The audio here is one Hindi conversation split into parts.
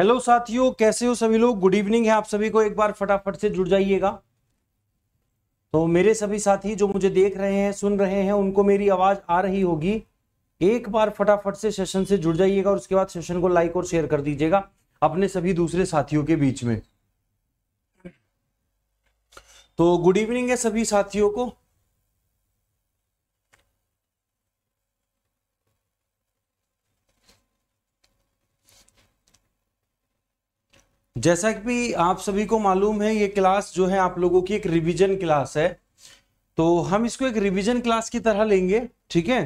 हेलो साथियों कैसे हो सभी लोग गुड इवनिंग है आप सभी को एक बार फटाफट से जुड़ जाइएगा तो मेरे सभी साथी जो मुझे देख रहे हैं सुन रहे हैं उनको मेरी आवाज आ रही होगी एक बार फटाफट से सेशन से जुड़ जाइएगा और उसके बाद सेशन को लाइक और शेयर कर दीजिएगा अपने सभी दूसरे साथियों के बीच में तो गुड इवनिंग है सभी साथियों को जैसा कि आप सभी को मालूम है ये क्लास जो है आप लोगों की एक रिवीजन क्लास है तो हम इसको एक रिवीजन क्लास की तरह लेंगे ठीक है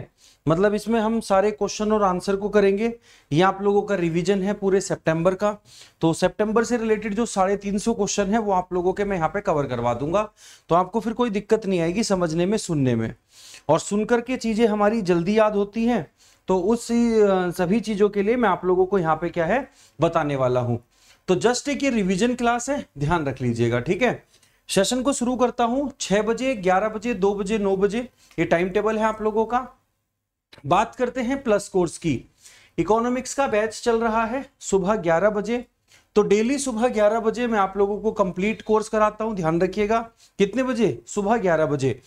मतलब इसमें हम सारे क्वेश्चन और आंसर को करेंगे ये आप लोगों का रिवीजन है पूरे सितंबर का तो सितंबर से रिलेटेड जो साढ़े तीन सौ क्वेश्चन है वो आप लोगों के मैं यहाँ पे कवर करवा दूंगा तो आपको फिर कोई दिक्कत नहीं आएगी समझने में सुनने में और सुन के चीजें हमारी जल्दी याद होती हैं तो उस सभी चीजों के लिए मैं आप लोगों को यहाँ पे क्या है बताने वाला हूँ तो जस्ट एक ये रिविजन क्लास है ध्यान रख लीजिएगा ठीक है सेशन को शुरू करता हूं छह बजे ग्यारह बजे दो बजे नौ बजे ये टाइम टेबल है आप लोगों का बात करते हैं प्लस कोर्स की इकोनॉमिक्स का बैच चल रहा है सुबह ग्यारह बजे तो डेली सुबह 11 बजे मैं आप लोगों को कंप्लीट कोर्स कराता हूं ध्यान रखिएगा कितने बजे सुबह 11 बजे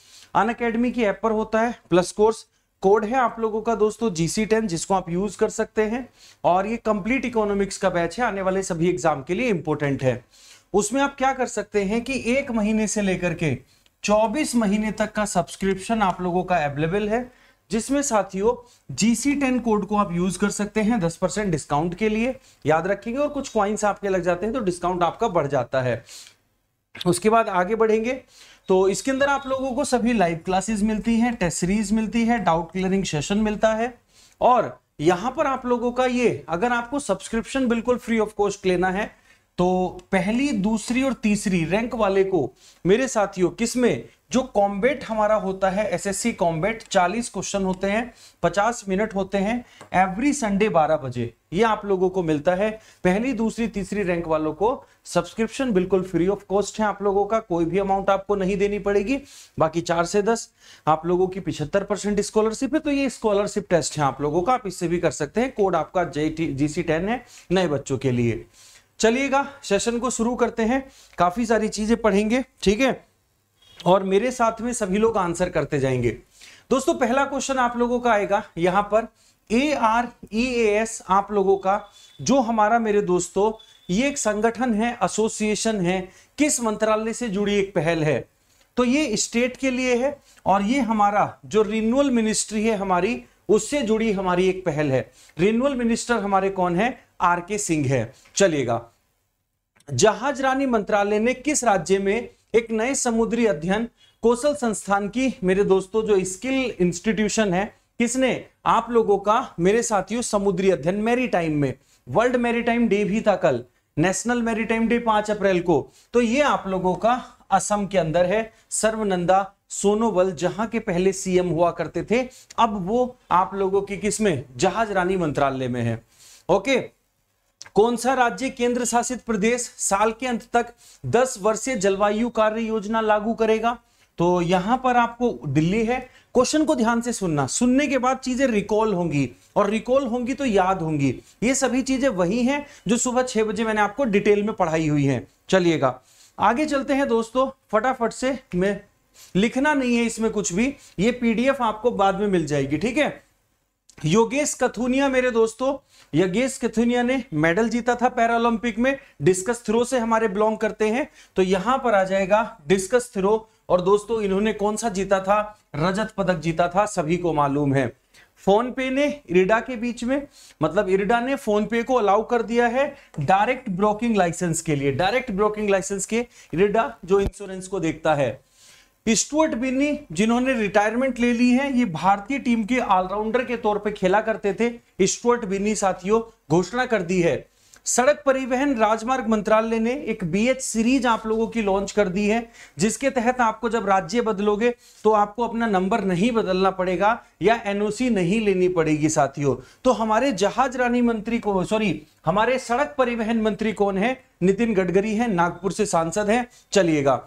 अन अकेडमी की ऐप पर होता है प्लस कोर्स कोड है आप लोगों का दोस्तों जीसी टेन जिसको आप यूज कर सकते हैं और ये कंप्लीट इकोनॉमिक्स का बैच है आने वाले सभी एग्जाम के लिए इंपॉर्टेंट है उसमें आप क्या कर सकते हैं कि एक महीने से लेकर के 24 महीने तक का सब्सक्रिप्शन आप लोगों का अवेलेबल है जिसमें साथियों जीसी टेन कोड को आप यूज कर सकते हैं 10 परसेंट डिस्काउंट के लिए याद रखेंगे और कुछ क्वाइंस आपके लग जाते हैं तो डिस्काउंट आपका बढ़ जाता है उसके बाद आगे बढ़ेंगे तो इसके अंदर आप लोगों को सभी लाइव क्लासेस मिलती हैं टेस्ट सीरीज मिलती है डाउट क्लियरिंग सेशन मिलता है और यहां पर आप लोगों का ये अगर आपको सब्सक्रिप्शन बिल्कुल फ्री ऑफ कॉस्ट लेना है तो पहली दूसरी और तीसरी रैंक वाले को मेरे साथियों किसमें जो कॉम्बेट हमारा होता है एसएससी कॉम्बेट 40 क्वेश्चन होते हैं 50 मिनट होते हैं एवरी संडे 12 बजे ये आप लोगों को मिलता है पहली दूसरी तीसरी रैंक वालों को सब्सक्रिप्शन बिल्कुल फ्री ऑफ कॉस्ट है आप लोगों का कोई भी अमाउंट आपको नहीं देनी पड़ेगी बाकी चार से दस आप लोगों की पिछहत्तर परसेंट स्कॉलरशिप है तो ये स्कॉलरशिप टेस्ट है आप लोगों का आप इससे भी कर सकते हैं कोड आपका जे टेन है नए बच्चों के लिए चलिएगा सेशन को शुरू करते हैं काफी सारी चीजें पढ़ेंगे ठीक है और मेरे साथ में सभी लोग आंसर करते जाएंगे दोस्तों पहला क्वेश्चन आप लोगों का आएगा यहां पर ए आर ई एस आप लोगों का जो हमारा मेरे दोस्तों ये एक संगठन है एसोसिएशन है किस मंत्रालय से जुड़ी एक पहल है तो ये स्टेट के लिए है और ये हमारा जो रिन्यूअल मिनिस्ट्री है हमारी उससे जुड़ी हमारी एक पहल है रिन्यूअल मिनिस्टर हमारे कौन है आर के सिंह है चलिएगा जहाज रानी मंत्रालय ने किस राज्य में एक नए समुद्री अध्ययन कौशल संस्थान की मेरे दोस्तों जो स्किल इंस्टीट्यूशन है किसने आप लोगों का मेरे साथियों समुद्री अध्ययन मेरी टाइम में वर्ल्ड मेरी टाइम डे भी था कल नेशनल मैरिटाइम डे पांच अप्रैल को तो ये आप लोगों का असम के अंदर है सर्वनंदा सोनोवल जहां के पहले सीएम हुआ करते थे अब वो आप लोगों की किसमें जहाज रानी मंत्रालय में है ओके कौन सा राज्य केंद्र शासित प्रदेश साल के अंत तक 10 वर्षीय जलवायु कार्य योजना लागू करेगा तो यहां पर आपको दिल्ली है क्वेश्चन को ध्यान से सुनना सुनने के बाद चीजें रिकॉल होंगी और रिकॉल होंगी तो याद होंगी ये सभी चीजें वही हैं जो सुबह छह बजे मैंने आपको डिटेल में पढ़ाई हुई है चलिएगा आगे चलते हैं दोस्तों फटाफट से मैं लिखना नहीं है इसमें कुछ भी ये पीडीएफ आपको बाद में मिल जाएगी ठीक है योगेश कथुनिया मेरे दोस्तों योगेश कथुनिया ने मेडल जीता था पैरालंपिक में डिस्कस थ्रो से हमारे बिलोंग करते हैं तो यहां पर आ जाएगा डिस्कस थ्रो और दोस्तों इन्होंने कौन सा जीता था रजत पदक जीता था सभी को मालूम है फोन पे ने इरिडा के बीच में मतलब इरिडा ने फोन पे को अलाउ कर दिया है डायरेक्ट ब्रोकिंग लाइसेंस के लिए डायरेक्ट ब्रोकिंग लाइसेंस के इरिडा जो इंश्योरेंस को देखता है स्टुअर्ट बिन्नी जिन्होंने रिटायरमेंट ले ली है ये भारतीय टीम के ऑलराउंडर के तौर पे खेला करते थे स्टुअर्ट बिन्नी साथियों घोषणा कर दी है सड़क परिवहन राजमार्ग मंत्रालय ने एक बीएच सीरीज आप लोगों की लॉन्च कर दी है जिसके तहत आपको जब राज्य बदलोगे तो आपको अपना नंबर नहीं बदलना पड़ेगा या एनओसी नहीं लेनी पड़ेगी साथियों तो हमारे जहाज रानी मंत्री को सॉरी हमारे सड़क परिवहन मंत्री कौन है नितिन गडकरी है नागपुर से सांसद है चलिएगा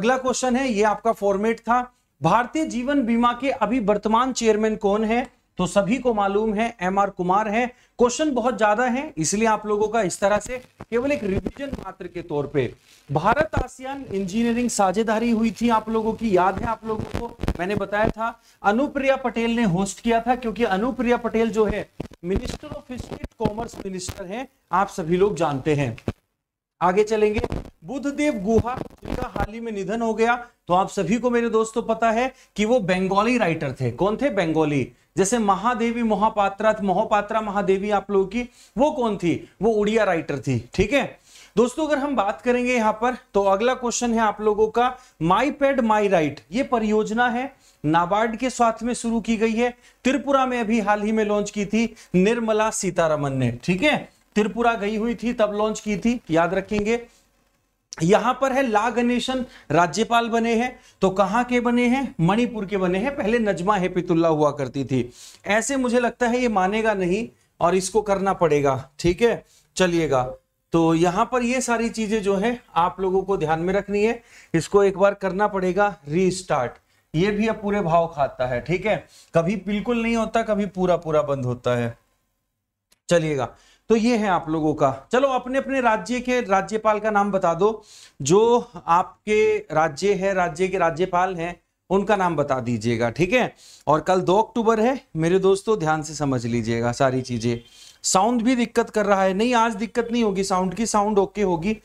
अगला क्वेश्चन है ये आपका फॉर्मेट था भारतीय जीवन बीमा के अभी वर्तमान चेयरमैन कौन है तो सभी को मालूम है एम आर कुमार है क्वेश्चन बहुत ज्यादा है इसलिए आप लोगों का इस तरह से केवल एक रिवीजन मात्र के तौर पे भारत आसियान इंजीनियरिंग साझेदारी हुई थी आप लोगों की याद है आप लोगों को मैंने बताया था अनुप्रिया पटेल ने होस्ट किया था क्योंकि अनुप्रिया पटेल जो है minister of state commerce minister है आप सभी लोग जानते हैं आगे चलेंगे बुद्धदेव गुहा जिनका हाल ही में निधन हो गया तो आप सभी को मेरे दोस्तों पता है कि वो बंगाली राइटर थे कौन थे बंगाली जैसे महादेवी महापात्रा महापात्रा महादेवी आप लोगों की वो कौन थी वो उड़िया राइटर थी ठीक है दोस्तों अगर हम बात करेंगे यहां पर तो अगला क्वेश्चन है आप लोगों का माई पेड माई राइट ये परियोजना है नाबार्ड के साथ में शुरू की गई है त्रिपुरा में अभी हाल ही में लॉन्च की थी निर्मला सीतारमन ने ठीक है त्रिपुरा गई हुई थी तब लॉन्च की थी याद रखेंगे यहां पर है ला गणेशन राज्यपाल बने हैं तो कहां के बने हैं मणिपुर के बने हैं पहले नजमा हेपितुल्ला हुआ करती थी ऐसे मुझे लगता है ये मानेगा नहीं और इसको करना पड़ेगा ठीक है चलिएगा तो यहां पर ये सारी चीजें जो है आप लोगों को ध्यान में रखनी है इसको एक बार करना पड़ेगा रीस्टार्ट ये भी अब पूरे भाव खाता है ठीक है कभी बिल्कुल नहीं होता कभी पूरा पूरा बंद होता है चलिएगा तो ये है आप लोगों का चलो अपने अपने राज्य के राज्यपाल का नाम बता दो जो आपके राज्य है राज्य के राज्यपाल हैं उनका नाम बता दीजिएगा ठीक है और कल दो अक्टूबर है मेरे दोस्तों ध्यान से समझ लीजिएगा सारी चीजें साउंड भी दिक्कत कर रहा है नहीं आज दिक्कत नहीं होगी साउंड की साउंड ओके होगी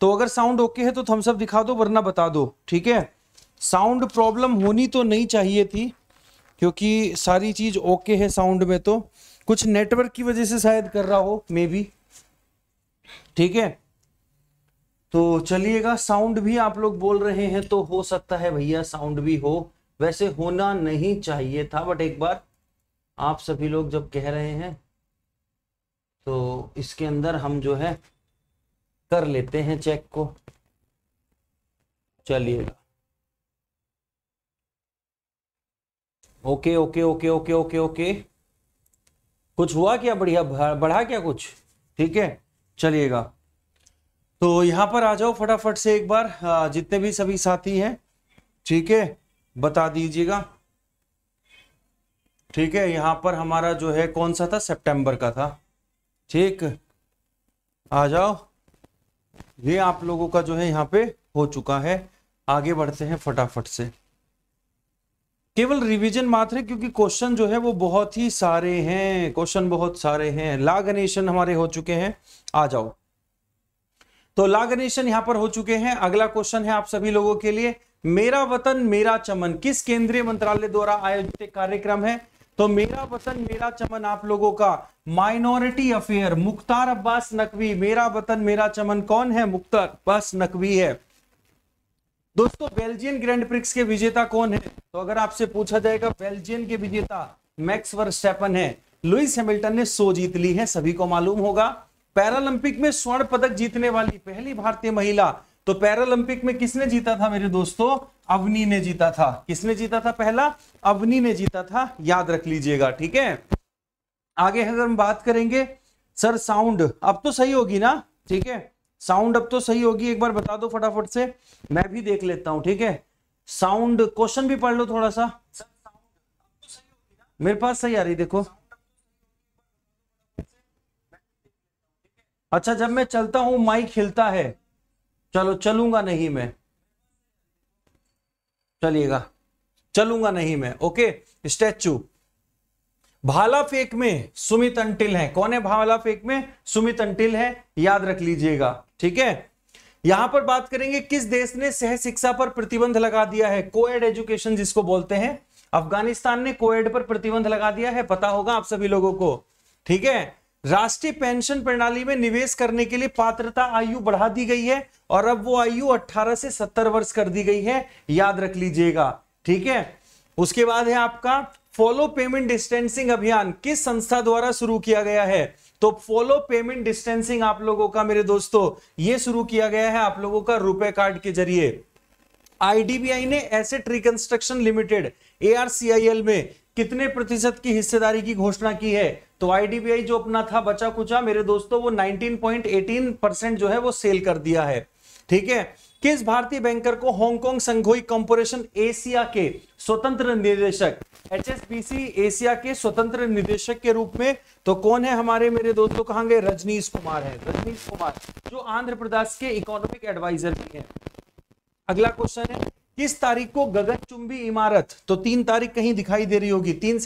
तो अगर साउंड ओके है तो थम्स अप दिखा दो वरना बता दो ठीक है साउंड प्रॉब्लम होनी तो नहीं चाहिए थी क्योंकि सारी चीज ओके है साउंड में तो कुछ नेटवर्क की वजह से शायद कर रहा हो मे बी ठीक है तो चलिएगा साउंड भी आप लोग बोल रहे हैं तो हो सकता है भैया साउंड भी हो वैसे होना नहीं चाहिए था बट एक बार आप सभी लोग जब कह रहे हैं तो इसके अंदर हम जो है कर लेते हैं चेक को चलिएगा okay okay okay okay okay okay कुछ हुआ क्या बढ़िया बढ़ा क्या कुछ ठीक है चलिएगा तो यहाँ पर आ जाओ फटाफट से एक बार जितने भी सभी साथी हैं ठीक है बता दीजिएगा ठीक है यहाँ पर हमारा जो है कौन सा था सितंबर का था ठीक आ जाओ ये आप लोगों का जो है यहाँ पे हो चुका है आगे बढ़ते हैं फटाफट से केवल रिवीजन मात्र है क्योंकि क्वेश्चन जो है वो बहुत ही सारे हैं क्वेश्चन बहुत सारे हैं लागनेशन हमारे हो चुके हैं आ जाओ तो लागनेशन यहां पर हो चुके हैं अगला क्वेश्चन है आप सभी लोगों के लिए मेरा वतन मेरा चमन किस केंद्रीय मंत्रालय द्वारा आयोजित एक कार्यक्रम है तो मेरा वतन मेरा चमन आप लोगों का माइनॉरिटी अफेयर मुख्तार अब्बास नकवी मेरा वतन मेरा चमन कौन है मुख्तार अब्बास नकवी है दोस्तों बेल्जियन ग्रैंड प्रिक्स के विजेता कौन है तो अगर आपसे पूछा जाएगा बेल्जियन के विजेता मैक्स वर्सन है लुइस हैमिल्टन ने सो जीत ली है सभी को मालूम होगा पैरालंपिक में स्वर्ण पदक जीतने वाली पहली भारतीय महिला तो पैरालंपिक में किसने जीता था मेरे दोस्तों अवनी ने जीता था किसने जीता था पहला अवनी ने जीता था याद रख लीजिएगा ठीक है आगे अगर हम बात करेंगे सर साउंड अब तो सही होगी ना ठीक है साउंड अब तो सही होगी एक बार बता दो फटाफट से मैं भी देख लेता हूं ठीक है साउंड क्वेश्चन भी पढ़ लो थोड़ा सा मेरे पास सही आ रही देखो अच्छा जब मैं चलता हूं माइक हिलता है चलो चलूंगा नहीं मैं चलिएगा चलूंगा नहीं मैं ओके स्टैचू भाला फेक में सुमित अंटिल है कौन है भाला फेक में सुमित अंटिल है याद रख लीजिएगा ठीक है यहां पर बात करेंगे किस देश ने सह शिक्षा पर प्रतिबंध लगा दिया है कोएड एजुकेशन जिसको बोलते हैं अफगानिस्तान ने कोएड पर प्रतिबंध लगा दिया है पता होगा आप सभी लोगों को ठीक है राष्ट्रीय पेंशन प्रणाली में निवेश करने के लिए पात्रता आयु बढ़ा दी गई है और अब वो आयु 18 से 70 वर्ष कर दी गई है याद रख लीजिएगा ठीक है उसके बाद है आपका फॉलो पेमेंट डिस्टेंसिंग अभियान किस संस्था द्वारा शुरू किया गया है तो फॉलो पेमेंट डिस्टेंसिंग आप लोगों का मेरे दोस्तों ये शुरू किया गया है आप लोगों का रुपए कार्ड के जरिए आईडीबीआई ने एसेट रिकंस्ट्रक्शन लिमिटेड ए में कितने प्रतिशत की हिस्सेदारी की घोषणा की है तो आईडीबीआई जो अपना था बचा कुचा मेरे दोस्तों वो 19.18 परसेंट जो है वो सेल कर दिया है ठीक है किस भारतीय बैंकर को हांगकांग संघोई कॉर्पोरेशन एशिया के स्वतंत्र निदेशक एचएसबीसी एशिया के स्वतंत्र निदेशक के रूप में तो कौन है हमारे मेरे दोस्तों कहाँ गए रजनीश कुमार है रजनीश कुमार जो आंध्र प्रदेश के इकोनॉमिक एडवाइजर भी है अगला क्वेश्चन है किस तारीख को चुंबी इमारत तो तीन तारीख कहीं दिखाई दे रही होगी तीन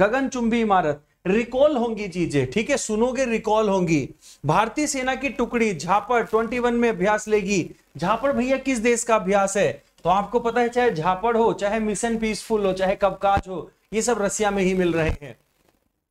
गगन चुंबी इमारत रिकॉल होंगी चीजें ठीक है सुनोगे रिकॉल होंगी भारतीय सेना की टुकड़ी झापड़ 21 में अभ्यास लेगी झापड़ भैया किस देश का अभ्यास है तो आपको पता है चाहे झापड़ हो चाहे मिशन पीसफुल हो चाहे कबकाज हो ये सब रसिया में ही मिल रहे हैं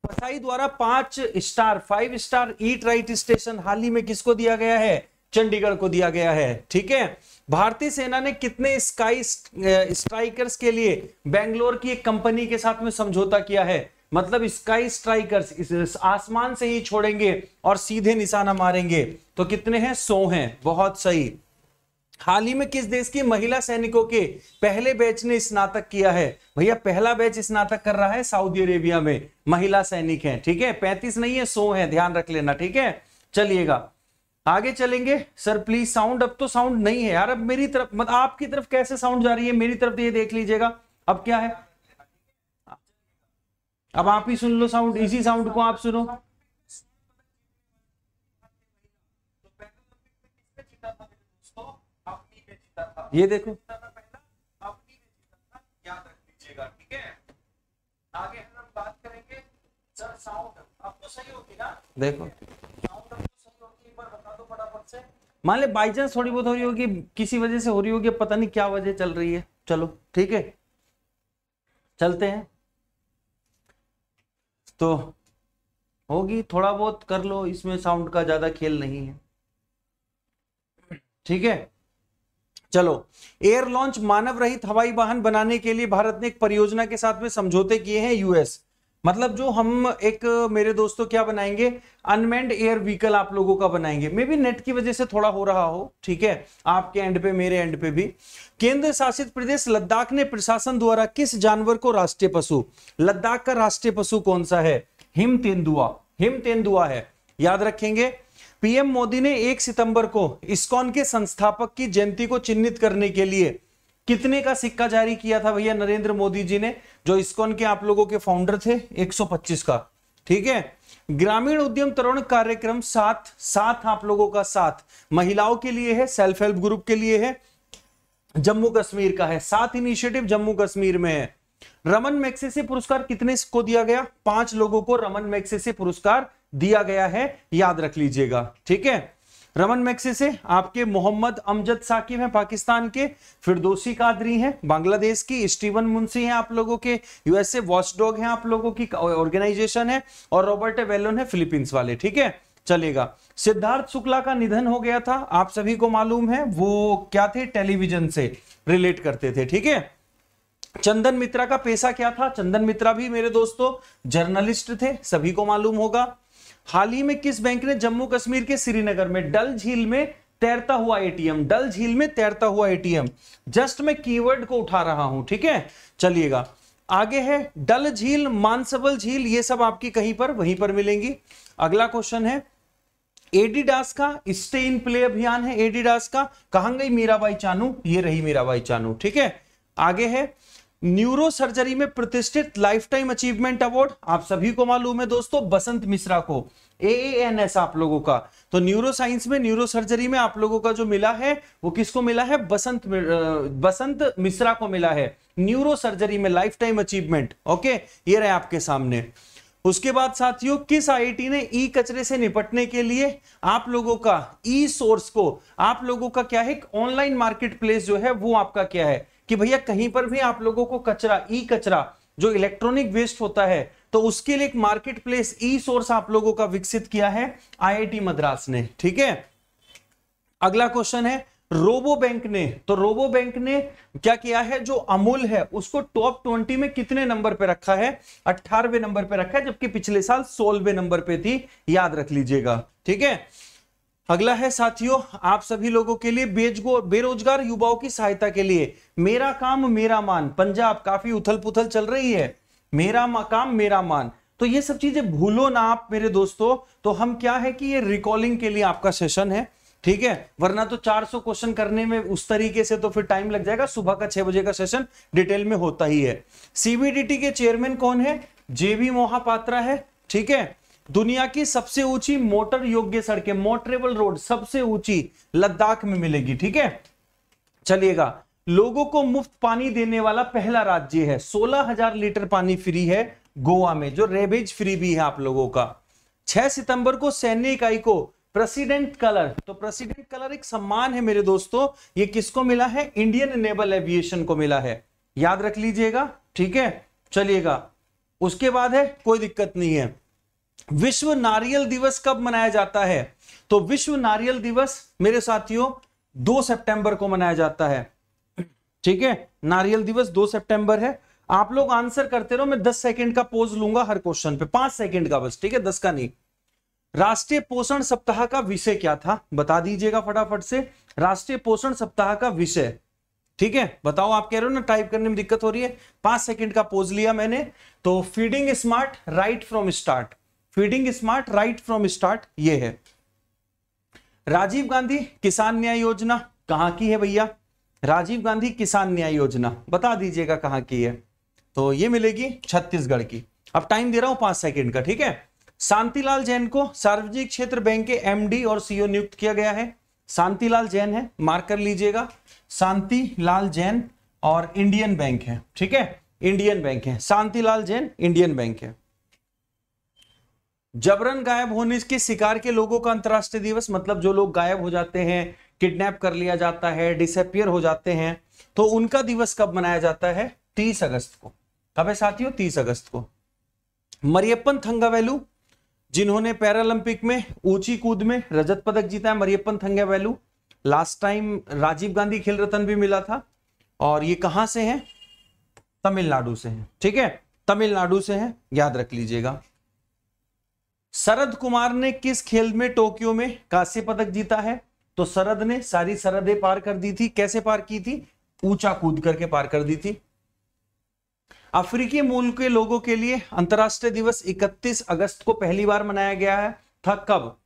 पसाई द्वारा पांच star five star eat right station हाल ही में किसको दिया गया है चंडीगढ़ को दिया गया है ठीक है भारतीय सेना ने कितने स्काई स्ट्राइकर्स के लिए बेंगलोर की एक कंपनी के साथ में समझौता किया है मतलब स्काई स्ट्राइकर्स आसमान से ही छोड़ेंगे और सीधे निशाना मारेंगे तो कितने हैं सो हैं बहुत सही हाल ही में किस देश की महिला सैनिकों के पहले बैच ने स्नातक किया है भैया पहला बैच स्नातक कर रहा है सऊदी अरेबिया में महिला सैनिक है ठीक है पैंतीस नहीं है सौ है ध्यान रख लेना ठीक है चलिएगा आगे चलेंगे सर प्लीज साउंड अब तो साउंड नहीं है यार अब मेरी तरफ मत आपकी तरफ कैसे साउंड जा रही है मेरी तरफ तो ये देख लीजिएगा अब क्या है अब आप ही सुन लो साउंड इसी साउंड को आप सुनो ये देखो देखो मान ले बाई चांस थोड़ी बहुत हो रही होगी किसी वजह से हो रही होगी पता नहीं क्या वजह चल रही है चलो ठीक है चलते हैं तो होगी थोड़ा बहुत कर लो इसमें साउंड का ज्यादा खेल नहीं है ठीक है चलो एयर लॉन्च मानव रहित हवाई वाहन बनाने के लिए भारत ने एक परियोजना के साथ में समझौते किए हैं यूएस मतलब जो हम एक मेरे दोस्तों क्या बनाएंगे अनमेंड एयर व्हीकल आप लोगों का बनाएंगे मे बी नेट की वजह से थोड़ा हो रहा हो ठीक है आपके एंड पे मेरे एंड पे भी केंद्र शासित प्रदेश लद्दाख ने प्रशासन द्वारा किस जानवर को राष्ट्रीय पशु लद्दाख का राष्ट्रीय पशु कौन सा है हिम तेंदुआ हिम तेंदुआ है याद रखेंगे पीएम मोदी ने 1 सितंबर को इस्कॉन के संस्थापक की जयंती को चिन्हित करने के लिए कितने का सिक्का जारी किया था भैया नरेंद्र मोदी जी ने जो इस्कॉन के आप लोगों के फाउंडर थे 125 का ठीक है ग्रामीण उद्यम तरुण कार्यक्रम साथ साथ आप लोगों का साथ महिलाओं के लिए है सेल्फ हेल्प ग्रुप के लिए है जम्मू कश्मीर का है सात इनिशिएटिव जम्मू कश्मीर में है रमन मैक्सेसे पुरस्कार कितने को दिया गया पांच लोगों को रमन मैक्सेसे पुरस्कार दिया गया है याद रख लीजिएगा ठीक है रमन मैक्सेसे आपके मोहम्मद अमजद साकिब हैं पाकिस्तान के फिरदोसी कादरी हैं बांग्लादेश की स्टीवन मुंशी हैं आप लोगों के यूएसए वॉचडॉग हैं आप लोगों की ऑर्गेनाइजेशन है और रॉबर्ट वेलोन है फिलीपींस वाले ठीक है चलेगा सिद्धार्थ शुक्ला का निधन हो गया था आप सभी को मालूम है वो क्या थे टेलीविजन से रिलेट करते थे ठीक है चंदन मित्रा का पेशा क्या था चंदन मित्रा भी मेरे दोस्तों जर्नलिस्ट थे सभी को मालूम होगा हाल ही में किस बैंक ने जम्मू कश्मीर के श्रीनगर में डल झील में तैरता हुआ एटीएम डल झील में तैरता हुआ एटीएम जस्ट मैं कीवर्ड को उठा रहा हूं ठीक है चलिएगा आगे है डल झील मानसबल झील ये सब आपकी कहीं पर वहीं पर मिलेंगी अगला क्वेश्चन है एडिडास का स्टे इन प्ले अभियान है एडिडास का कहा गई मीराबाई चानू ये रही मीराबाई चानू ठीक है आगे है न्यूरो सर्जरी में प्रतिष्ठित लाइफ टाइम अचीवमेंट अवार्ड आप सभी को मालूम है दोस्तों बसंत मिश्रा को ए एन एस आप लोगों का तो न्यूरो साइंस में न्यूरो सर्जरी में आप लोगों का जो मिला है वो किसको मिला है बसंत बसंत मिश्रा को मिला है न्यूरो सर्जरी में लाइफ टाइम अचीवमेंट ओके ये रहे आपके सामने उसके बाद साथियों किस आईआईटी ने ई कचरे से निपटने के लिए आप लोगों का ई सोर्स को आप लोगों का क्या है ऑनलाइन मार्केट प्लेस जो है वो आपका क्या है कि भैया कहीं पर भी आप लोगों को कचरा ई कचरा जो इलेक्ट्रॉनिक वेस्ट होता है तो उसके लिए एक मार्केट प्लेस ई सोर्स आप लोगों का विकसित किया है आईआईटी मद्रास ने ठीक है अगला क्वेश्चन है रोबो बैंक ने तो रोबो बैंक ने क्या किया है जो अमूल है उसको टॉप ट्वेंटी में कितने नंबर पे रखा है अट्ठारवे नंबर पे रखा है जबकि पिछले साल सोलवे नंबर पे थी याद रख लीजिएगा ठीक है अगला है साथियों आप सभी लोगों के लिए बेजगो बेरोजगार युवाओं की सहायता के लिए मेरा काम मेरा मान पंजाब काफी उथल पुथल चल रही है मेरा काम मेरा मान तो ये सब चीजें भूलो ना आप मेरे दोस्तों तो हम क्या है कि ये रिकॉलिंग के लिए आपका सेशन है ठीक है वरना तो 400 क्वेश्चन करने में उस तरीके से तो फिर टाइम लग जाएगा सुबह का छह बजे का सेशन डिटेल में होता ही है सीबीडीटी के चेयरमैन कौन है जेबी मोहापात्रा है ठीक है दुनिया की सबसे ऊंची मोटर योग्य सड़कें मोटरेबल रोड सबसे ऊंची लद्दाख में मिलेगी ठीक है चलिएगा लोगों को मुफ्त पानी देने वाला पहला राज्य है सोलह हजार लीटर पानी फ्री है गोवा में जो रेबेज फ्री भी है आप लोगों का 6 सितंबर को सैन्य इकाई को प्रेसिडेंट कलर तो प्रेसिडेंट कलर एक सम्मान है मेरे दोस्तों ये किसको मिला है इंडियन नेवल एविएशन को मिला है याद रख लीजिएगा ठीक है चलिएगा उसके बाद है कोई दिक्कत नहीं है विश्व नारियल दिवस कब मनाया जाता है तो विश्व नारियल दिवस मेरे साथियों दो सितंबर को मनाया जाता है ठीक है नारियल दिवस दो सितंबर है आप लोग आंसर करते रहो मैं दस सेकंड का पोज लूंगा हर क्वेश्चन पे पांच सेकंड का बस ठीक है दस का नहीं राष्ट्रीय पोषण सप्ताह का विषय क्या था बता दीजिएगा फटाफट से राष्ट्रीय पोषण सप्ताह का विषय ठीक है बताओ आप कह रहे हो ना टाइप करने में दिक्कत हो रही है पांच सेकंड का पोज लिया मैंने तो feeding smart right from start feeding smart right from start ये है राजीव गांधी किसान न्याय योजना कहां की है भैया राजीव गांधी किसान न्याय योजना बता दीजिएगा कहां की है तो ये मिलेगी छत्तीसगढ़ की अब टाइम दे रहा हूं पांच सेकंड का ठीक है शांतिलाल जैन को सार्वजनिक क्षेत्र बैंक के एमडी और सीओ e नियुक्त किया गया है शांतिलाल जैन है मार्क कर लीजिएगा शांति लाल जैन और इंडियन बैंक है ठीक है इंडियन बैंक है शांतिलाल जैन इंडियन बैंक है जबरन गायब होने के शिकार के लोगों का अंतर्राष्ट्रीय दिवस मतलब जो लोग गायब हो जाते हैं किडनैप कर लिया जाता है डिसअपियर हो जाते हैं तो उनका दिवस कब मनाया जाता है तीस अगस्त को कब है साथियों तीस अगस्त को मरियपन थंगावेलू जिन्होंने पैरालंपिक में ऊंची कूद में रजत पदक जीता है मरियपन थंगावेलू लास्ट टाइम राजीव गांधी खेल रतन भी मिला था और ये कहां से है तमिलनाडु से है ठीक है तमिलनाडु से है याद रख लीजिएगा शरद कुमार ने किस खेल में टोक्यो में कांस्य पदक जीता है तो शरद ने सारी सरदे पार कर दी थी कैसे पार की थी ऊंचा कूद करके पार कर दी थी अफ्रीकी मूल के लोगों के लिए अंतर्राष्ट्रीय दिवस 31 अगस्त को पहली बार मनाया गया है था कब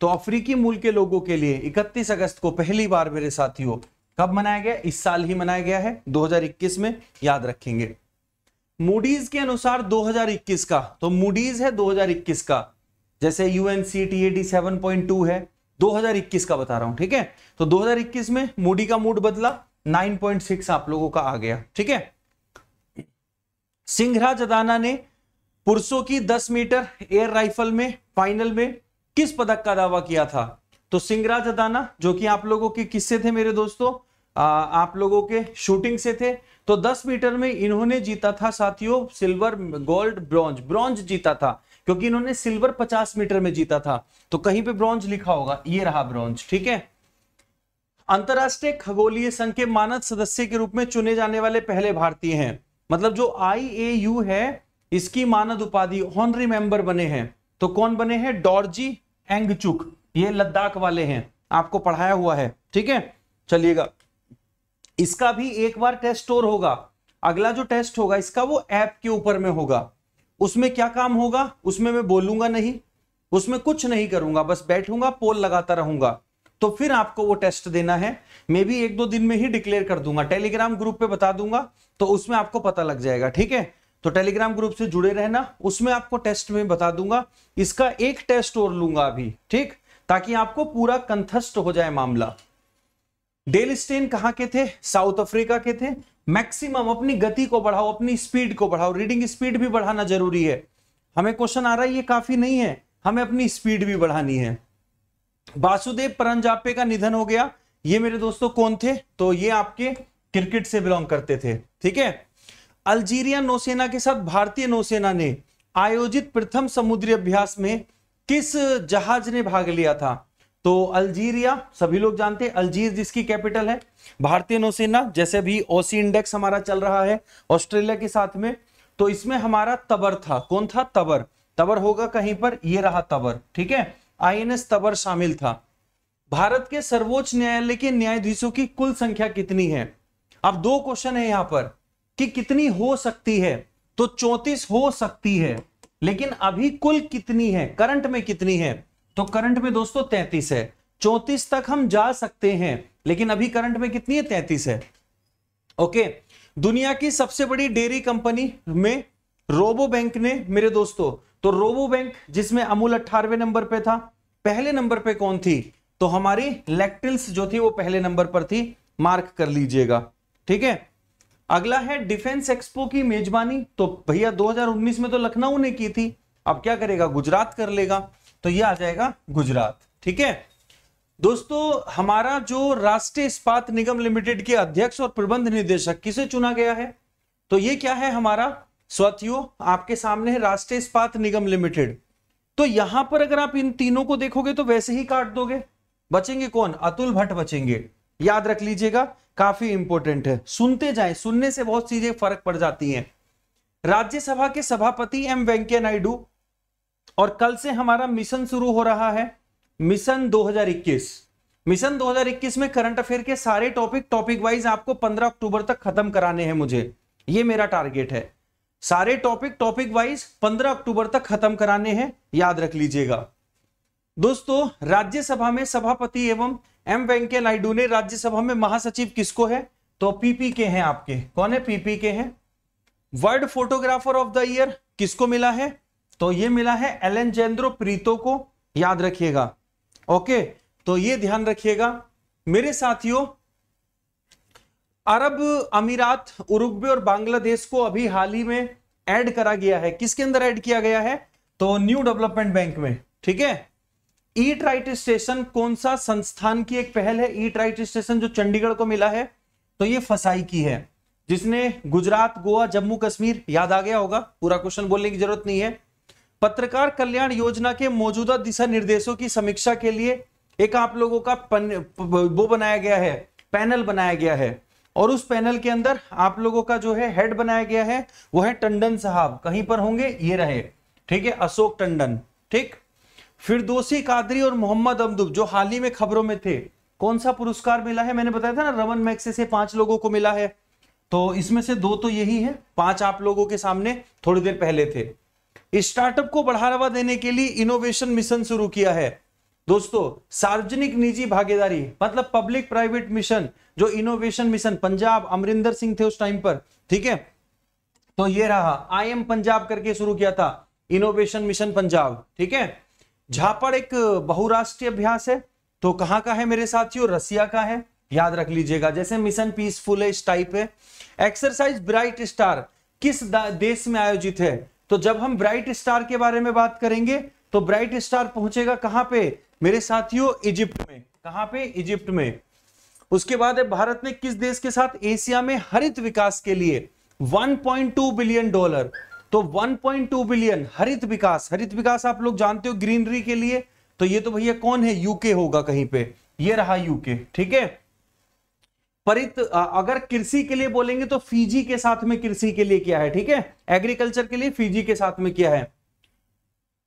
तो अफ्रीकी मूल के लोगों के लिए 31 अगस्त को पहली बार मेरे साथियों कब मनाया गया इस साल ही मनाया गया है 2021 में याद रखेंगे मूडीज के अनुसार 2021 का तो मूडीज है 2021 का जैसे UN C T seven point two है 2021 का बता रहा हूं ठीक है तो 2021 में मूडी का मूड बदला 9.6 आप लोगों का आ गया ठीक है सिंहराज अदाना ने पुरुषों की 10 मीटर एयर राइफल में फाइनल में किस पदक का दावा किया था तो सिंहराज अदाना जो कि आप लोगों के किससे थे मेरे दोस्तों आ, आप लोगों के शूटिंग से थे तो 10 मीटर में इन्होंने जीता था साथियों सिल्वर गोल्ड ब्रॉन्ज ब्रॉन्ज जीता था क्योंकि इन्होंने सिल्वर 50 मीटर में जीता था तो कहीं पे ब्रॉन्ज लिखा होगा ये रहा ब्रॉन्ज ठीक है अंतरराष्ट्रीय खगोलीय संघ के मानद सदस्य के रूप में चुने जाने वाले पहले भारतीय हैं मतलब जो आई है इसकी मानद उपाधि हॉनरी मेंबर बने हैं तो कौन बने हैं डॉर्जी एंगचुक ये लद्दाख वाले हैं आपको पढ़ाया हुआ है ठीक है चलिएगा इसका भी एक बार टेस्ट और होगा अगला जो टेस्ट होगा इसका वो ऐप के ऊपर में होगा उसमें क्या काम होगा उसमें मैं बोलूंगा नहीं उसमें कुछ नहीं करूंगा बस बैठूंगा पोल लगाता रहूंगा तो फिर आपको वो टेस्ट देना है मैं भी एक दो दिन में ही डिक्लेयर कर दूंगा टेलीग्राम ग्रुप पे बता दूंगा तो उसमें आपको पता लग जाएगा ठीक है तो टेलीग्राम ग्रुप से जुड़े रहना उसमें आपको टेस्ट में बता दूंगा इसका एक टेस्ट और लूंगा अभी ठीक ताकि आपको पूरा कंथस्ट हो जाए मामला डेल स्टेन कहां के थे साउथ अफ्रीका के थे मैक्सिमम अपनी गति को बढ़ाओ अपनी स्पीड को बढ़ाओ रीडिंग स्पीड भी बढ़ाना जरूरी है हमें क्वेश्चन आ रहा है ये काफी नहीं है हमें अपनी स्पीड भी बढ़ानी है वासुदेव परंजापे का निधन हो गया ये मेरे दोस्तों कौन थे तो ये आपके क्रिकेट से बिलोंग करते थे ठीक है अल्जीरिया नौसेना के साथ भारतीय नौसेना ने आयोजित प्रथम समुद्री अभ्यास में किस जहाज ने भाग लिया था तो अल्जीरिया सभी लोग जानते हैं अल्जीर जिसकी कैपिटल है भारतीय नौसेना जैसे भी ओसी इंडेक्स हमारा चल रहा है ऑस्ट्रेलिया के साथ में तो इसमें हमारा तबर था कौन था तबर तबर होगा कहीं पर यह रहा तबर ठीक है आईएनएस तबर शामिल था भारत के सर्वोच्च न्यायालय के न्यायाधीशों की कुल संख्या कितनी है अब दो क्वेश्चन है यहां पर कि कितनी हो सकती है तो चौतीस हो सकती है लेकिन अभी कुल कितनी है करंट में कितनी है तो करंट में दोस्तों तैतीस है चौतीस तक हम जा सकते हैं लेकिन अभी करंट में कितनी है तैतीस है ओके दुनिया की सबसे बड़ी डेयरी कंपनी में रोबो बैंक ने मेरे दोस्तों तो रोबो बैंक जिसमें अमूल अट्ठारवे नंबर पे था पहले नंबर पे कौन थी तो हमारी लेक्टिल्स जो थी वो पहले नंबर पर थी मार्क कर लीजिएगा ठीक है अगला है डिफेंस एक्सपो की मेजबानी तो भैया 2019 में तो लखनऊ ने की थी अब क्या करेगा गुजरात कर लेगा तो ये आ जाएगा गुजरात ठीक है दोस्तों हमारा जो राष्ट्रीय इस्पात निगम लिमिटेड के अध्यक्ष और प्रबंध निदेशक किसे चुना गया है तो ये क्या है हमारा साथियों आपके सामने है राष्ट्रीय इस्पात निगम लिमिटेड तो यहां पर अगर आप इन तीनों को देखोगे तो वैसे ही काट दोगे बचेंगे कौन अतुल भट्ट बचेंगे याद रख लीजिएगा काफी इंपॉर्टेंट है सुनते जाए सुनने से बहुत चीजें फर्क पड़ जाती हैं राज्यसभा के सभापति एम वेंकैया नायडू और कल से हमारा मिशन शुरू हो रहा है मिशन 2021 मिशन 2021 में करंट अफेयर के सारे टॉपिक टॉपिक वाइज आपको 15 अक्टूबर तक खत्म कराने हैं मुझे ये मेरा टारगेट है सारे टॉपिक टॉपिक वाइज 15 अक्टूबर तक खत्म कराने हैं याद रख लीजिएगा दोस्तों राज्यसभा में सभापति एवं एम वेंकैया नायडू ने राज्यसभा में महासचिव किसको है तो पीपी के हैं आपके कौन है पीपी के हैं world photographer of the year किसको मिला है तो ये मिला है एलेंजेंद्रो प्रीतो को याद रखिएगा ओके तो ये ध्यान रखिएगा मेरे साथियों अरब अमीरात उरुग्वे और बांग्लादेश को अभी हाल ही में ऐड करा गया है किसके अंदर ऐड किया गया है तो न्यू डेवलपमेंट बैंक में ठीक है ईट राइट स्टेशन कौन सा संस्थान की एक पहल है ईट राइट स्टेशन जो चंडीगढ़ को मिला है तो ये फसाई की है जिसने गुजरात गोवा जम्मू कश्मीर याद आ गया होगा पूरा क्वेश्चन बोलने की जरूरत नहीं है पत्रकार कल्याण योजना के मौजूदा दिशा निर्देशों की समीक्षा के लिए एक आप लोगों का पन, वो बनाया गया है पैनल बनाया गया है और उस पैनल के अंदर आप लोगों का जो है हेड बनाया गया है वो है टंडन साहब कहीं पर होंगे ये रहे ठीक है अशोक टंडन ठीक फिर दोषी कादरी और मोहम्मद अमदुब जो हाल ही में खबरों में थे कौन सा पुरस्कार मिला है मैंने बताया था ना रमन मैक्स से पांच लोगों को मिला है तो इसमें से दो तो यही है पांच आप लोगों के सामने थोड़ी देर पहले थे स्टार्टअप को बढ़ावा देने के लिए इनोवेशन मिशन शुरू किया है दोस्तों सार्वजनिक निजी भागीदारी मतलब पब्लिक प्राइवेट मिशन जो इनोवेशन मिशन पंजाब अमरिंदर सिंह थे उस टाइम पर ठीक है तो ये रहा आई एम पंजाब करके शुरू किया था इनोवेशन मिशन पंजाब ठीक है झापड़ एक बहुराष्ट्रीय अभ्यास है तो कहां का है मेरे साथियों रसिया का है याद रख लीजिएगा जैसे मिशन पीसफुल है इस टाइप है एक्सरसाइज ब्राइट स्टार किस देश में आयोजित है तो जब हम ब्राइट स्टार के बारे में बात करेंगे तो ब्राइट स्टार पहुंचेगा कहां पे मेरे साथियों इजिप्ट में कहां पे इजिप्ट में उसके बाद है भारत ने किस देश के साथ एशिया में हरित विकास के लिए 1.2 बिलियन डॉलर तो 1.2 बिलियन हरित विकास हरित विकास आप लोग जानते हो ग्रीनरी के लिए तो ये तो भैया कौन है यूके होगा कहीं पे ये रहा यूके ठीक है परित अगर कृषि के लिए बोलेंगे तो फीजी के साथ में कृषि के लिए किया है ठीक है एग्रीकल्चर के लिए फीजी के साथ में किया है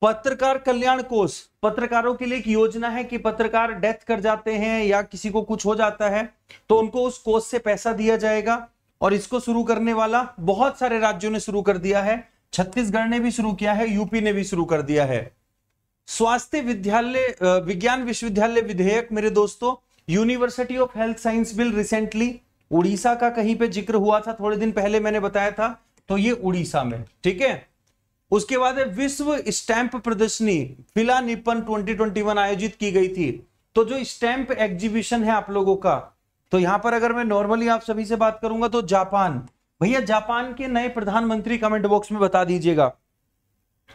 पत्रकार कल्याण कोष पत्रकारों के लिए एक योजना है कि पत्रकार डेथ कर जाते हैं या किसी को कुछ हो जाता है तो उनको उस कोष से पैसा दिया जाएगा और इसको शुरू करने वाला बहुत सारे राज्यों ने शुरू कर दिया है छत्तीसगढ़ ने भी शुरू किया है यूपी ने भी शुरू कर दिया है स्वास्थ्य विद्यालय विज्ञान विश्वविद्यालय विधेयक मेरे दोस्तों university of health science bill recently Orissa का कहीं पे जिक्र हुआ था थोड़े दिन पहले मैंने बताया था तो ये उड़ीसा में ठीक है उसके बाद है विश्व स्टैंप प्रदर्शनी फिला निपन वन आयोजित की गई थी तो जो स्टैंप एग्जीबिशन है आप लोगों का तो यहां पर अगर मैं नॉर्मली आप सभी से बात करूंगा तो जापान भैया जापान के नए प्रधानमंत्री कमेंट बॉक्स में बता दीजिएगा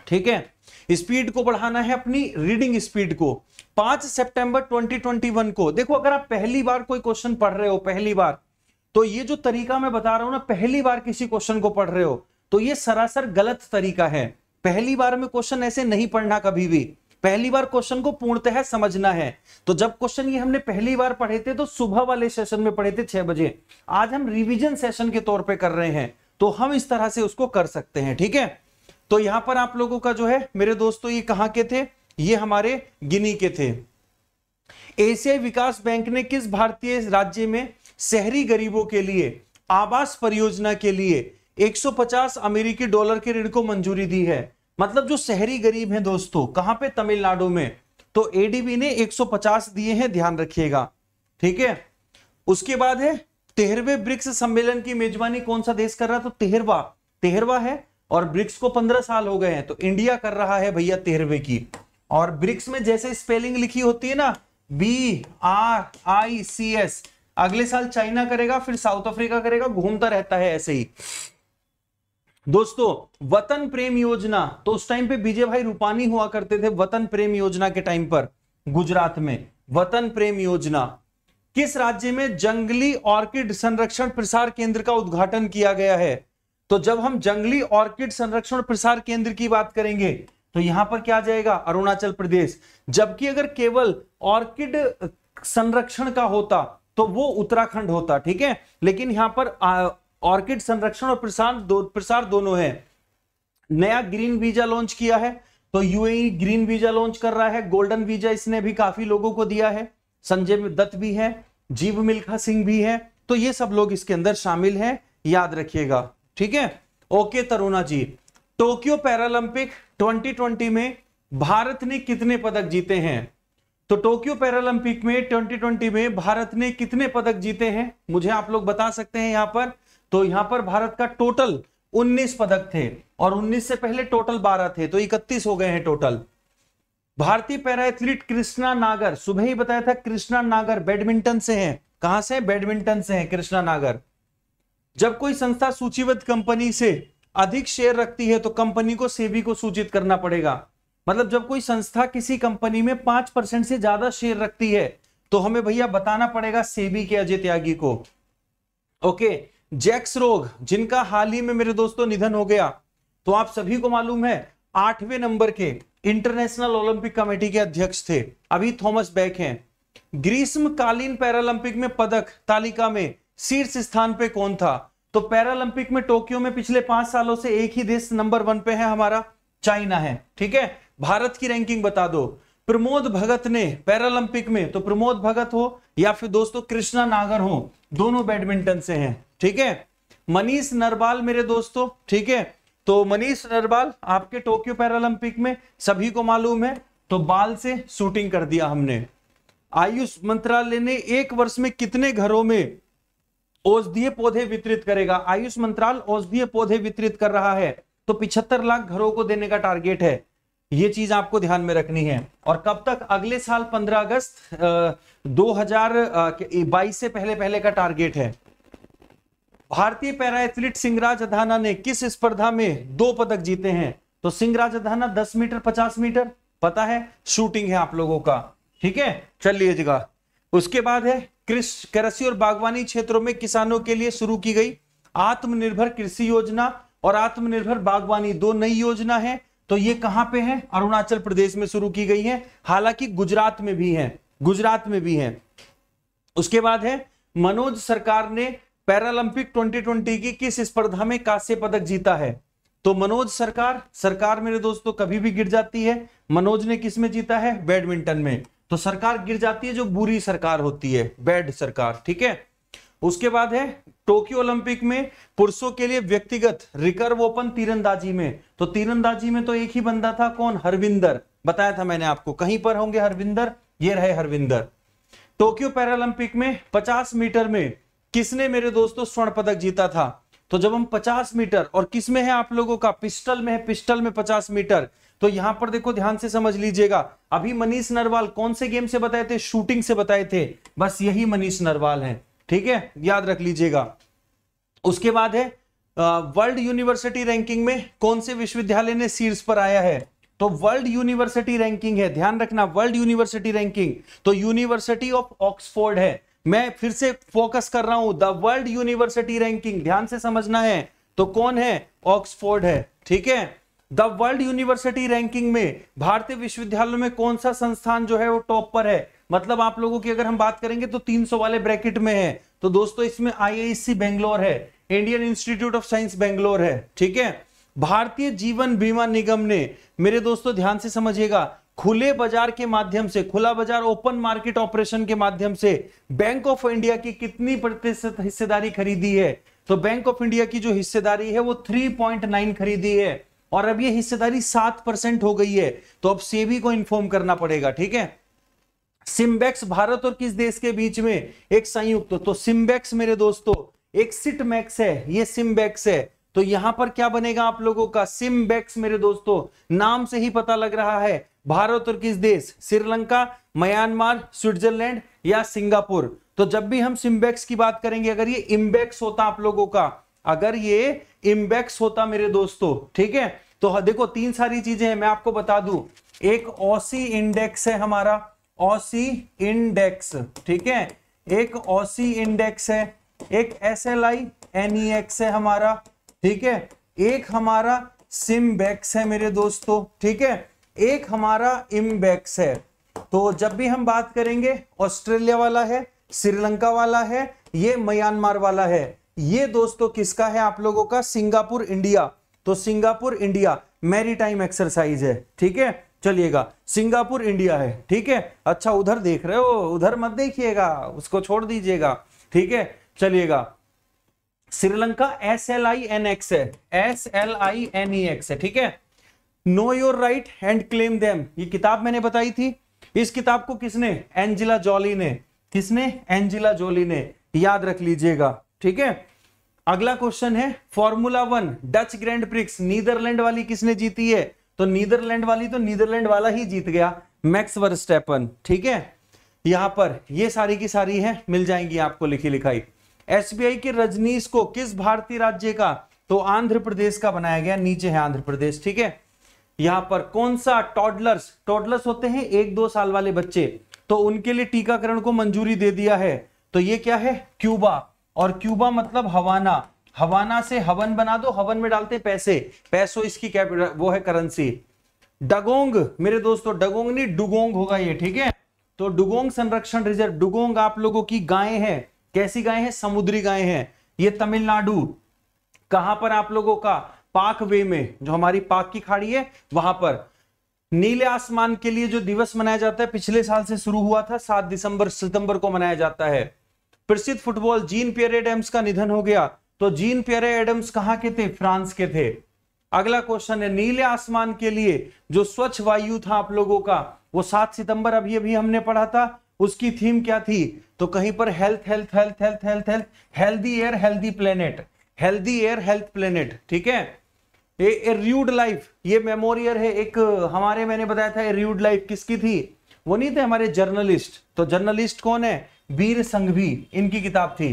ठीक है स्पीड को बढ़ाना है अपनी रीडिंग स्पीड को पांच सितंबर 2021 को देखो अगर आप पहली बार कोई क्वेश्चन पढ़ रहे हो पहली बार तो ये जो तरीका मैं बता रहा हूं ना पहली बार किसी क्वेश्चन को पढ़ रहे हो तो ये सरासर गलत तरीका है पहली बार में क्वेश्चन ऐसे नहीं पढ़ना कभी भी पहली बार क्वेश्चन को पूर्णतः समझना है तो जब क्वेश्चन ये हमने पहली बार पढ़े थे तो सुबह वाले सेशन में पढ़े थे छह बजे आज हम रिवीजन सेशन के तौर पे कर रहे हैं तो हम इस तरह से उसको कर सकते हैं ठीक है तो यहां पर आप लोगों का जो है मेरे दोस्तों ये कहां के थे ये हमारे गिनी के थे एशियाई विकास बैंक ने किस भारतीय राज्य में शहरी गरीबों के लिए आवास परियोजना के लिए 150 अमेरिकी डॉलर के ऋण को मंजूरी दी है मतलब जो शहरी गरीब हैं दोस्तों कहां पे तमिलनाडु में तो एडीबी ने 150 दिए हैं ध्यान रखिएगा ठीक है उसके बाद है तेहरवे ब्रिक्स सम्मेलन की मेजबानी कौन सा देश कर रहा है तो तेहरवा तेहरवा है और ब्रिक्स को पंद्रह साल हो गए हैं तो इंडिया कर रहा है भैया तेरहवे की और ब्रिक्स में जैसे स्पेलिंग लिखी होती है ना B R I C S अगले साल चाइना करेगा फिर साउथ अफ्रीका करेगा घूमता रहता है ऐसे ही दोस्तों वतन प्रेम योजना तो उस टाइम पे विजय भाई रूपानी हुआ करते थे वतन प्रेम योजना के टाइम पर गुजरात में वतन प्रेम योजना किस राज्य में जंगली ऑर्किड संरक्षण प्रसार केंद्र का उद्घाटन किया गया है तो जब हम जंगली ऑर्किड संरक्षण प्रसार केंद्र की बात करेंगे तो यहां पर क्या आ जाएगा अरुणाचल प्रदेश जबकि अगर केवल ऑर्किड संरक्षण का होता तो वो उत्तराखंड होता ठीक है लेकिन यहां पर ऑर्किड संरक्षण और प्रसार दो, प्रसार दोनों है नया ग्रीन वीजा लॉन्च किया है तो यूएई ग्रीन वीजा लॉन्च कर रहा है गोल्डन वीजा इसने भी काफी लोगों को दिया है संजय दत्त भी है जीव मिल्खा सिंह भी है तो ये सब लोग इसके अंदर शामिल हैं याद रखिएगा ठीक है okay Taruna ji Tokyo Paralympic 2020 में भारत ने कितने पदक जीते हैं तो टोक्यो पैरालंपिक में 2020 में भारत ने कितने पदक जीते हैं मुझे आप लोग बता सकते हैं यहां पर तो यहां पर भारत का टोटल 19 पदक थे और 19 से पहले टोटल 12 थे तो 31 हो गए हैं टोटल भारतीय पैरा एथलीट कृष्णा नागर सुबह ही बताया था कृष्णा नागर बैडमिंटन से है कहां से बैडमिंटन से है कृष्णा नागर जब कोई संस्था सूचीबद्ध कंपनी से अधिक शेयर रखती है तो कंपनी को सेबी को सूचित करना पड़ेगा मतलब जब कोई संस्था किसी कंपनी में पांच परसेंट से ज्यादा शेयर रखती है तो हमें भैया बताना पड़ेगा सेबी के अजय त्यागी को ओके जैक्स रोग जिनका हाल ही में मेरे दोस्तों निधन हो गया तो आप सभी को मालूम है आठवें नंबर के इंटरनेशनल ओलंपिक कमेटी के अध्यक्ष थे अभी थॉमस बैक हैं ग्रीष्मकालीन पैरालंपिक में पदक तालिका में शीर्ष स्थान पे कौन था तो पैरालंपिक में टोक्यो में पिछले पांच सालों से एक ही देश नंबर वन पे है हमारा चाइना है ठीक है भारत की रैंकिंग बता दो प्रमोद भगत ने पैरालंपिक में तो प्रमोद भगत हो या फिर दोस्तों कृष्णा नागर हो दोनों बैडमिंटन से हैं ठीक है मनीष नरवाल मेरे दोस्तों ठीक है तो मनीष नरवाल आपके टोक्यो पैरालंपिक में सभी को मालूम है तो बाल से शूटिंग कर दिया हमने आयुष मंत्रालय ने एक वर्ष में कितने घरों में औषधीय पौधे वितरित करेगा आयुष मंत्रालय औषधीय पौधे वितरित कर रहा है तो पिछहत्तर लाख घरों को देने का टारगेट है ये चीज आपको ध्यान में रखनी है और कब तक अगले साल 15 अगस्त दो हजार से पहले पहले का टारगेट है भारतीय पैरा एथलीट सिंगराज अधाना ने किस स्पर्धा में दो पदक जीते हैं तो सिंगराज अधाना 10 मीटर 50 मीटर पता है शूटिंग है आप लोगों का ठीक है चल लीजिएगा उसके बाद है कृषि और बागवानी क्षेत्रों में किसानों के लिए शुरू की गई आत्मनिर्भर कृषि योजना और आत्मनिर्भर बागवानी दो नई योजना है तो ये कहां पे है अरुणाचल प्रदेश में शुरू की गई है हालांकि गुजरात में भी है गुजरात में भी है उसके बाद है मनोज सरकार ने पैरालंपिक 2020 की किस स्पर्धा में कांस्य पदक जीता है तो मनोज सरकार सरकार मेरे दोस्तों कभी भी गिर जाती है मनोज ने किस में जीता है बैडमिंटन में तो सरकार गिर जाती है जो बुरी सरकार होती है बैड सरकार ठीक है उसके बाद है टोक्यो ओलंपिक में पुरुषों के लिए व्यक्तिगत रिकर्व ओपन तीरंदाजी में तो तीरंदाजी में तो एक ही बंदा था कौन हरविंदर बताया था मैंने आपको कहीं पर होंगे हरविंदर ये रहे हरविंदर टोक्यो पैरालंपिक में 50 मीटर में किसने मेरे दोस्तों स्वर्ण पदक जीता था तो जब हम 50 मीटर और किसमें है आप लोगों का पिस्टल में है पिस्टल में 50 मीटर तो यहां पर देखो ध्यान से समझ लीजिएगा अभी मनीष नरवाल कौन से गेम से बताए थे शूटिंग से बताए थे बस यही मनीष नरवाल है ठीक है याद रख लीजिएगा उसके बाद है वर्ल्ड यूनिवर्सिटी रैंकिंग में कौन से विश्वविद्यालय ने शीर्ष पर आया है तो वर्ल्ड यूनिवर्सिटी रैंकिंग है ध्यान रखना वर्ल्ड यूनिवर्सिटी रैंकिंग तो यूनिवर्सिटी ऑफ ऑक्सफोर्ड है मैं फिर से फोकस कर रहा हूं द वर्ल्ड यूनिवर्सिटी रैंकिंग ध्यान से समझना है तो कौन है ऑक्सफोर्ड है ठीक है द वर्ल्ड यूनिवर्सिटी रैंकिंग में भारतीय विश्वविद्यालय में कौन सा संस्थान जो है वो टॉप पर है मतलब आप लोगों की अगर हम बात करेंगे तो 300 वाले ब्रैकेट में है तो दोस्तों इसमें आईआईसी बेंगलोर है Indian Institute of Science Bangalore है ठीक है भारतीय जीवन बीमा निगम ने मेरे दोस्तों ध्यान से समझिएगा खुले बाजार के माध्यम से खुला बाजार ओपन मार्केट ऑपरेशन के माध्यम से बैंक ऑफ इंडिया की कितनी प्रतिशत हिस्सेदारी खरीदी है तो बैंक ऑफ इंडिया की जो हिस्सेदारी है वो 3.9 खरीदी है और अब ये हिस्सेदारी सात परसेंट हो गई है तो अब सेबी को इन्फॉर्म करना पड़ेगा ठीक है सिम्बेक्स भारत और किस देश के बीच में एक संयुक्त तो, सिम्बेक्स मेरे दोस्तों एक सिटमैक्स है ये सिम्बेक्स है तो यहां पर क्या बनेगा आप लोगों का सिम्बेक्स मेरे दोस्तों नाम से ही पता लग रहा है भारत और किस देश श्रीलंका म्यांमार स्विट्जरलैंड या सिंगापुर तो जब भी हम सिम्बेक्स की बात करेंगे अगर ये इम्बेक्स होता आप लोगों का अगर ये इम्बेक्स होता मेरे दोस्तों ठीक है तो देखो तीन सारी चीजें हैं मैं आपको बता दू एक ओसी इंडेक्स है हमारा ओसी इंडेक्स ठीक है एक ओसी इंडेक्स है एक S L I N E X है हमारा ठीक है एक हमारा सिमबेक्स है मेरे दोस्तों ठीक है एक हमारा इम्बेक्स है तो जब भी हम बात करेंगे ऑस्ट्रेलिया वाला है श्रीलंका वाला है ये म्यांमार वाला है ये दोस्तों किसका है आप लोगों का सिंगापुर इंडिया तो सिंगापुर इंडिया मैरीटाइम एक्सरसाइज है ठीक है चलिएगा सिंगापुर इंडिया है ठीक है अच्छा उधर देख रहे हो उधर मत देखिएगा उसको छोड़ दीजिएगा ठीक है चलिएगा Sri Lanka S L I N X है S L I N E X है ठीक है know your right and claim them ये किताब मैंने बताई थी इस किताब को किसने एंजिला जॉली ने किसने एंजिला जॉली ने याद रख लीजिएगा ठीक है अगला क्वेश्चन है formula one Dutch grand prix Netherland वाली किसने जीती है तो नीदरलैंड वाली तो नीदरलैंड वाला ही जीत गया मैक्स वर्स्टेपन ठीक है यहां पर ये सारी की सारी है मिल जाएंगी आपको लिखी लिखाई एसबीआई के रजनीश को किस भारतीय राज्य का तो आंध्र प्रदेश का बनाया गया नीचे है आंध्र प्रदेश ठीक है यहां पर कौन सा टॉडलर्स टॉडलर्स होते हैं एक दो साल वाले बच्चे तो उनके लिए टीकाकरण को मंजूरी दे दिया है तो ये क्या है क्यूबा और क्यूबा मतलब हवाना हवाना से हवन बना दो हवन में डालते पैसे पैसो इसकी कैपिटल वो है करेंसी डगोंग मेरे दोस्तों डगोंग नहीं डुगोंग होगा ये ठीक है तो डुगोंग संरक्षण रिजर्व डुगोंग आप लोगों की गायें हैं कैसी गायें हैं समुद्री गायें हैं ये तमिलनाडु कहां पर आप लोगों का पाक वे में जो हमारी पाक की खाड़ी है वहां पर नीले आसमान के लिए जो दिवस मनाया जाता है पिछले साल से शुरू हुआ था सात दिसंबर सितंबर को मनाया जाता है प्रसिद्ध फुटबॉल जीन पियर एडम्स का निधन हो गया तो जीन पियर एडम्स कहाँ के थे फ्रांस के थे अगला क्वेश्चन है नीले आसमान के लिए जो स्वच्छ वायु था आप लोगों का वो सात सितंबर अभी अभी हमने पढ़ा था उसकी थीम क्या थी तो कहीं पर health health health health health health healthy air healthy planet healthy air health planet ठीक है ए, ए लाइफ ये मेमोरियल है एक हमारे मैंने बताया था ए र्यूड लाइफ किसकी थी वो नहीं थे हमारे जर्नलिस्ट तो जर्नलिस्ट कौन है वीर संघवी इनकी किताब थी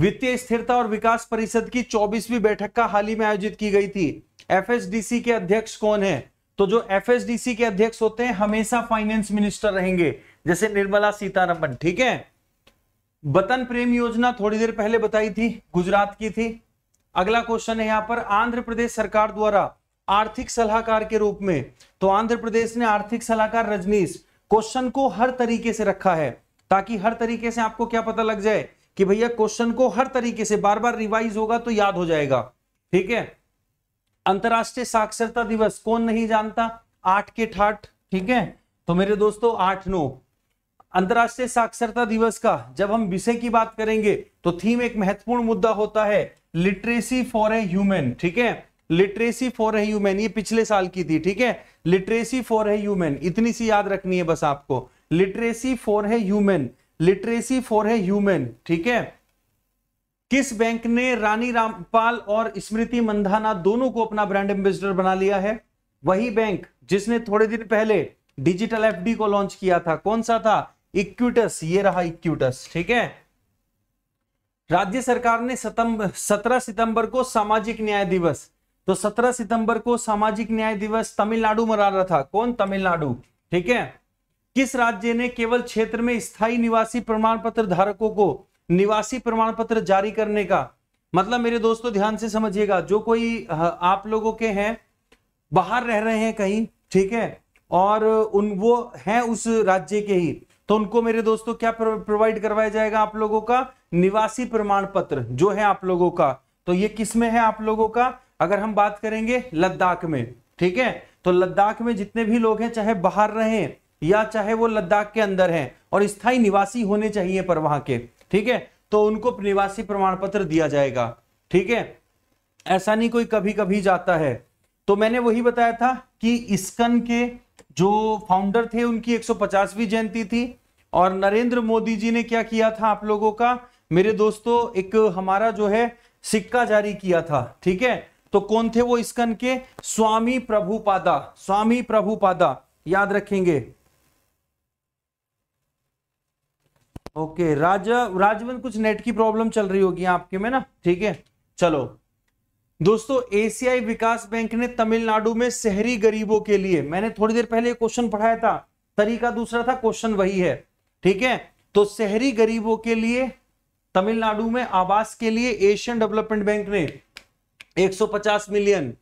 वित्तीय स्थिरता और विकास परिषद की 24वीं बैठक का हाल ही में आयोजित की गई थी एफएसडीसी के अध्यक्ष कौन है तो जो एफएसडीसी के अध्यक्ष होते हैं हमेशा फाइनेंस मिनिस्टर रहेंगे जैसे निर्मला सीतारमन ठीक है वतन प्रेम योजना थोड़ी देर पहले बताई थी गुजरात की थी अगला क्वेश्चन है यहां पर आंध्र प्रदेश सरकार द्वारा आर्थिक सलाहकार के रूप में तो आंध्र प्रदेश ने आर्थिक सलाहकार रजनीश क्वेश्चन को हर तरीके से रखा है ताकि हर तरीके से आपको क्या पता लग जाए कि भैया क्वेश्चन को हर तरीके से बार बार रिवाइज होगा तो याद हो जाएगा ठीक है अंतरराष्ट्रीय साक्षरता दिवस कौन नहीं जानता आठ के ठाठ ठीक है तो मेरे दोस्तों आठ नौ अंतरराष्ट्रीय साक्षरता दिवस का जब हम विषय की बात करेंगे तो थीम एक महत्वपूर्ण मुद्दा होता है लिटरेसी फॉर ए ह्यूमन ठीक है लिटरेसी फॉर ए ह्यूमन ये पिछले साल की थी ठीक है लिटरेसी फॉर ए ह्यूमन इतनी सी याद रखनी है बस आपको लिटरेसी फॉर है ह्यूमन लिटरेसी फॉर है ह्यूमन ठीक है किस बैंक ने रानी रामपाल और स्मृति मंधाना दोनों को अपना ब्रांड एम्बेसडर बना लिया है वही बैंक जिसने थोड़े दिन पहले डिजिटल एफडी को लॉन्च किया था कौन सा था इक्विटस ये रहा इक्विटस ठीक है राज्य सरकार ने सत्रह सितंबर को सामाजिक न्याय दिवस तो सत्रह सितंबर को सामाजिक न्याय दिवस तमिलनाडु मना रहा था कौन तमिलनाडु ठीक है किस राज्य ने केवल क्षेत्र में स्थायी निवासी प्रमाण पत्र धारकों को निवासी प्रमाण पत्र जारी करने का मतलब मेरे दोस्तों ध्यान से समझिएगा जो कोई आप लोगों के हैं बाहर रह रहे हैं कहीं ठीक है और उन वो हैं उस राज्य के ही तो उनको मेरे दोस्तों क्या प्रोवाइड करवाया जाएगा आप लोगों का निवासी प्रमाण पत्र जो है आप लोगों का तो ये किस में है आप लोगों का अगर हम बात करेंगे लद्दाख में ठीक है तो लद्दाख में जितने भी लोग हैं चाहे बाहर रहें या चाहे वो लद्दाख के अंदर हैं और स्थायी निवासी होने चाहिए पर वहां के ठीक है तो उनको निवासी प्रमाण पत्र दिया जाएगा ठीक है ऐसा नहीं कोई कभी कभी जाता है तो मैंने वही बताया था कि इसकन के जो फाउंडर थे उनकी 150वीं जयंती थी और नरेंद्र मोदी जी ने क्या किया था आप लोगों का मेरे दोस्तों एक हमारा जो है सिक्का जारी किया था ठीक है तो कौन थे वो इसकन के स्वामी प्रभुपादा स्वामी प्रभुपादा याद रखेंगे ओके राजा राजवन कुछ नेट की प्रॉब्लम चल रही होगी आपके में ना ठीक है चलो दोस्तों एसीआई विकास बैंक ने तमिलनाडु में शहरी गरीबों के लिए मैंने थोड़ी देर पहले क्वेश्चन पढ़ाया था तरीका दूसरा था क्वेश्चन वही है ठीक है तो शहरी गरीबों के लिए तमिलनाडु में आवास के लिए एशियन डेवलपमेंट बैंक ने 150 मिलियन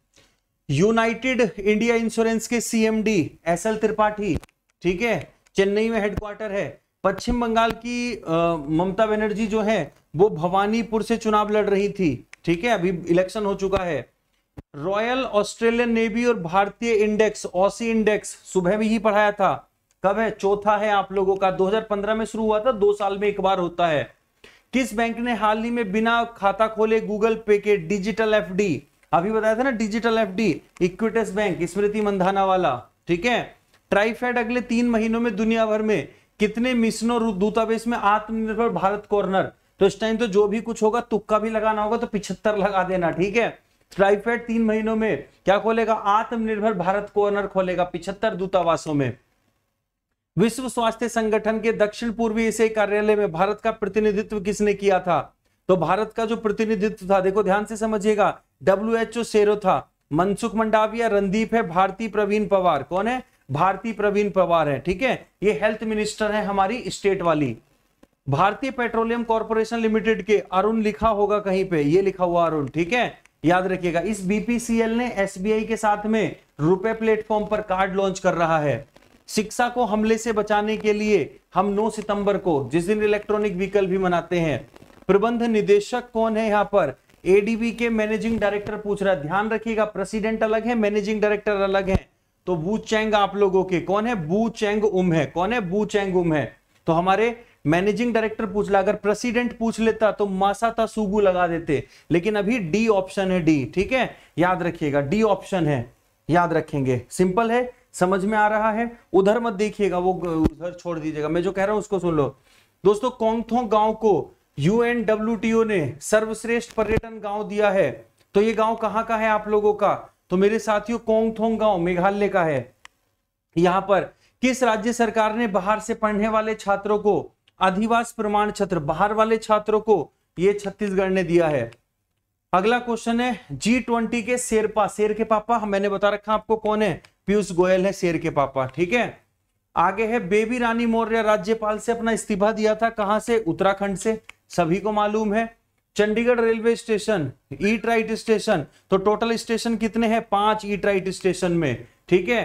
यूनाइटेड इंडिया इंश्योरेंस के सीएमडी एस एल त्रिपाठी ठीक है चेन्नई में हेडक्वार्टर है पश्चिम बंगाल की ममता बनर्जी जो है वो भवानीपुर से चुनाव लड़ रही थी ठीक है अभी इलेक्शन हो चुका है रॉयल ऑस्ट्रेलियन नेवी और भारतीय इंडेक्स ऑसी इंडेक्स सुबह भी ही पढ़ाया था कब है चौथा है आप लोगों का 2015 में शुरू हुआ था दो साल में एक बार होता है किस बैंक ने हाल ही में बिना खाता खोले गूगल पे के डिजिटल एफडी अभी बताया था ना digital FD Equitas bank Smriti Mandhana वाला ठीक है ट्राइफेड अगले तीन महीनों में दुनिया भर में कितने और दूतावेश में आत्मनिर्भर भारत कॉर्नर तो इस टाइम तो जो भी कुछ होगा तुक्का भी लगाना होगा तो पिछहत्तर लगा देना ठीक है ट्राइफेड तीन महीनों में क्या खोलेगा आत्मनिर्भर भारत कॉर्नर खोलेगा पिछहत्तर दूतावासों में विश्व स्वास्थ्य संगठन के दक्षिण पूर्वी एशियाई कार्यालय में भारत का प्रतिनिधित्व किसने किया था तो भारत का जो प्रतिनिधित्व था देखो ध्यान से समझिएगा डब्ल्यू एच ओ सेरो था मनसुख मंडाविया रणदीप है भारती प्रवीण पवार कौन है भारती प्रवीण पवार है ठीक है ये हेल्थ मिनिस्टर है हमारी स्टेट वाली भारतीय पेट्रोलियम कॉर्पोरेशन लिमिटेड के अरुण लिखा होगा कहीं पे ये लिखा हुआ अरुण ठीक है याद रखिएगा इस बीपीसीएल ने एसबीआई के साथ में रुपए प्लेटफॉर्म पर कार्ड लॉन्च कर रहा है शिक्षा को हमले से बचाने के लिए हम 9 सितंबर को जिस दिन इलेक्ट्रॉनिक व्हीकल भी मनाते हैं प्रबंध निदेशक कौन है यहाँ पर एडीबी के मैनेजिंग डायरेक्टर पूछ रहा है ध्यान रखिएगा प्रेसिडेंट अलग है मैनेजिंग डायरेक्टर अलग है तो बू चैंग आप लोगों के कौन है बू चैंग उम है कौन है बू चैंग उम है तो हमारे मैनेजिंग डायरेक्टर पूछ ला अगर प्रेसिडेंट पूछ लेता तो मासा था सुगु लगा देते लेकिन अभी डी ऑप्शन है डी ठीक है याद रखिएगा डी ऑप्शन है याद रखेंगे सिंपल है समझ में आ रहा है उधर मत देखिएगा वो उधर छोड़ दीजिएगा मैं जो कह रहा हूं उसको सुन लो दोस्तों कोंगथो गांव को यूएनडब्ल्यूटीओ ने सर्वश्रेष्ठ पर्यटन गांव दिया है तो ये गांव कहां का है आप लोगों का तो मेरे साथियों कोंगथोंग गांव मेघालय का है यहां पर किस राज्य सरकार ने बाहर से पढ़ने वाले छात्रों को अधिवास प्रमाण छत्र बाहर वाले छात्रों को यह छत्तीसगढ़ ने दिया है अगला क्वेश्चन है जी ट्वेंटी के शेरपा शेर के पापा मैंने बता रखा आपको कौन है पीयूष गोयल है शेर के पापा ठीक है आगे है बेबी रानी मौर्य राज्यपाल से अपना इस्तीफा दिया था कहां से उत्तराखंड से सभी को मालूम है Chandigarh railway station eat right station तो टोटल स्टेशन कितने हैं पांच ईट राइट स्टेशन में ठीक है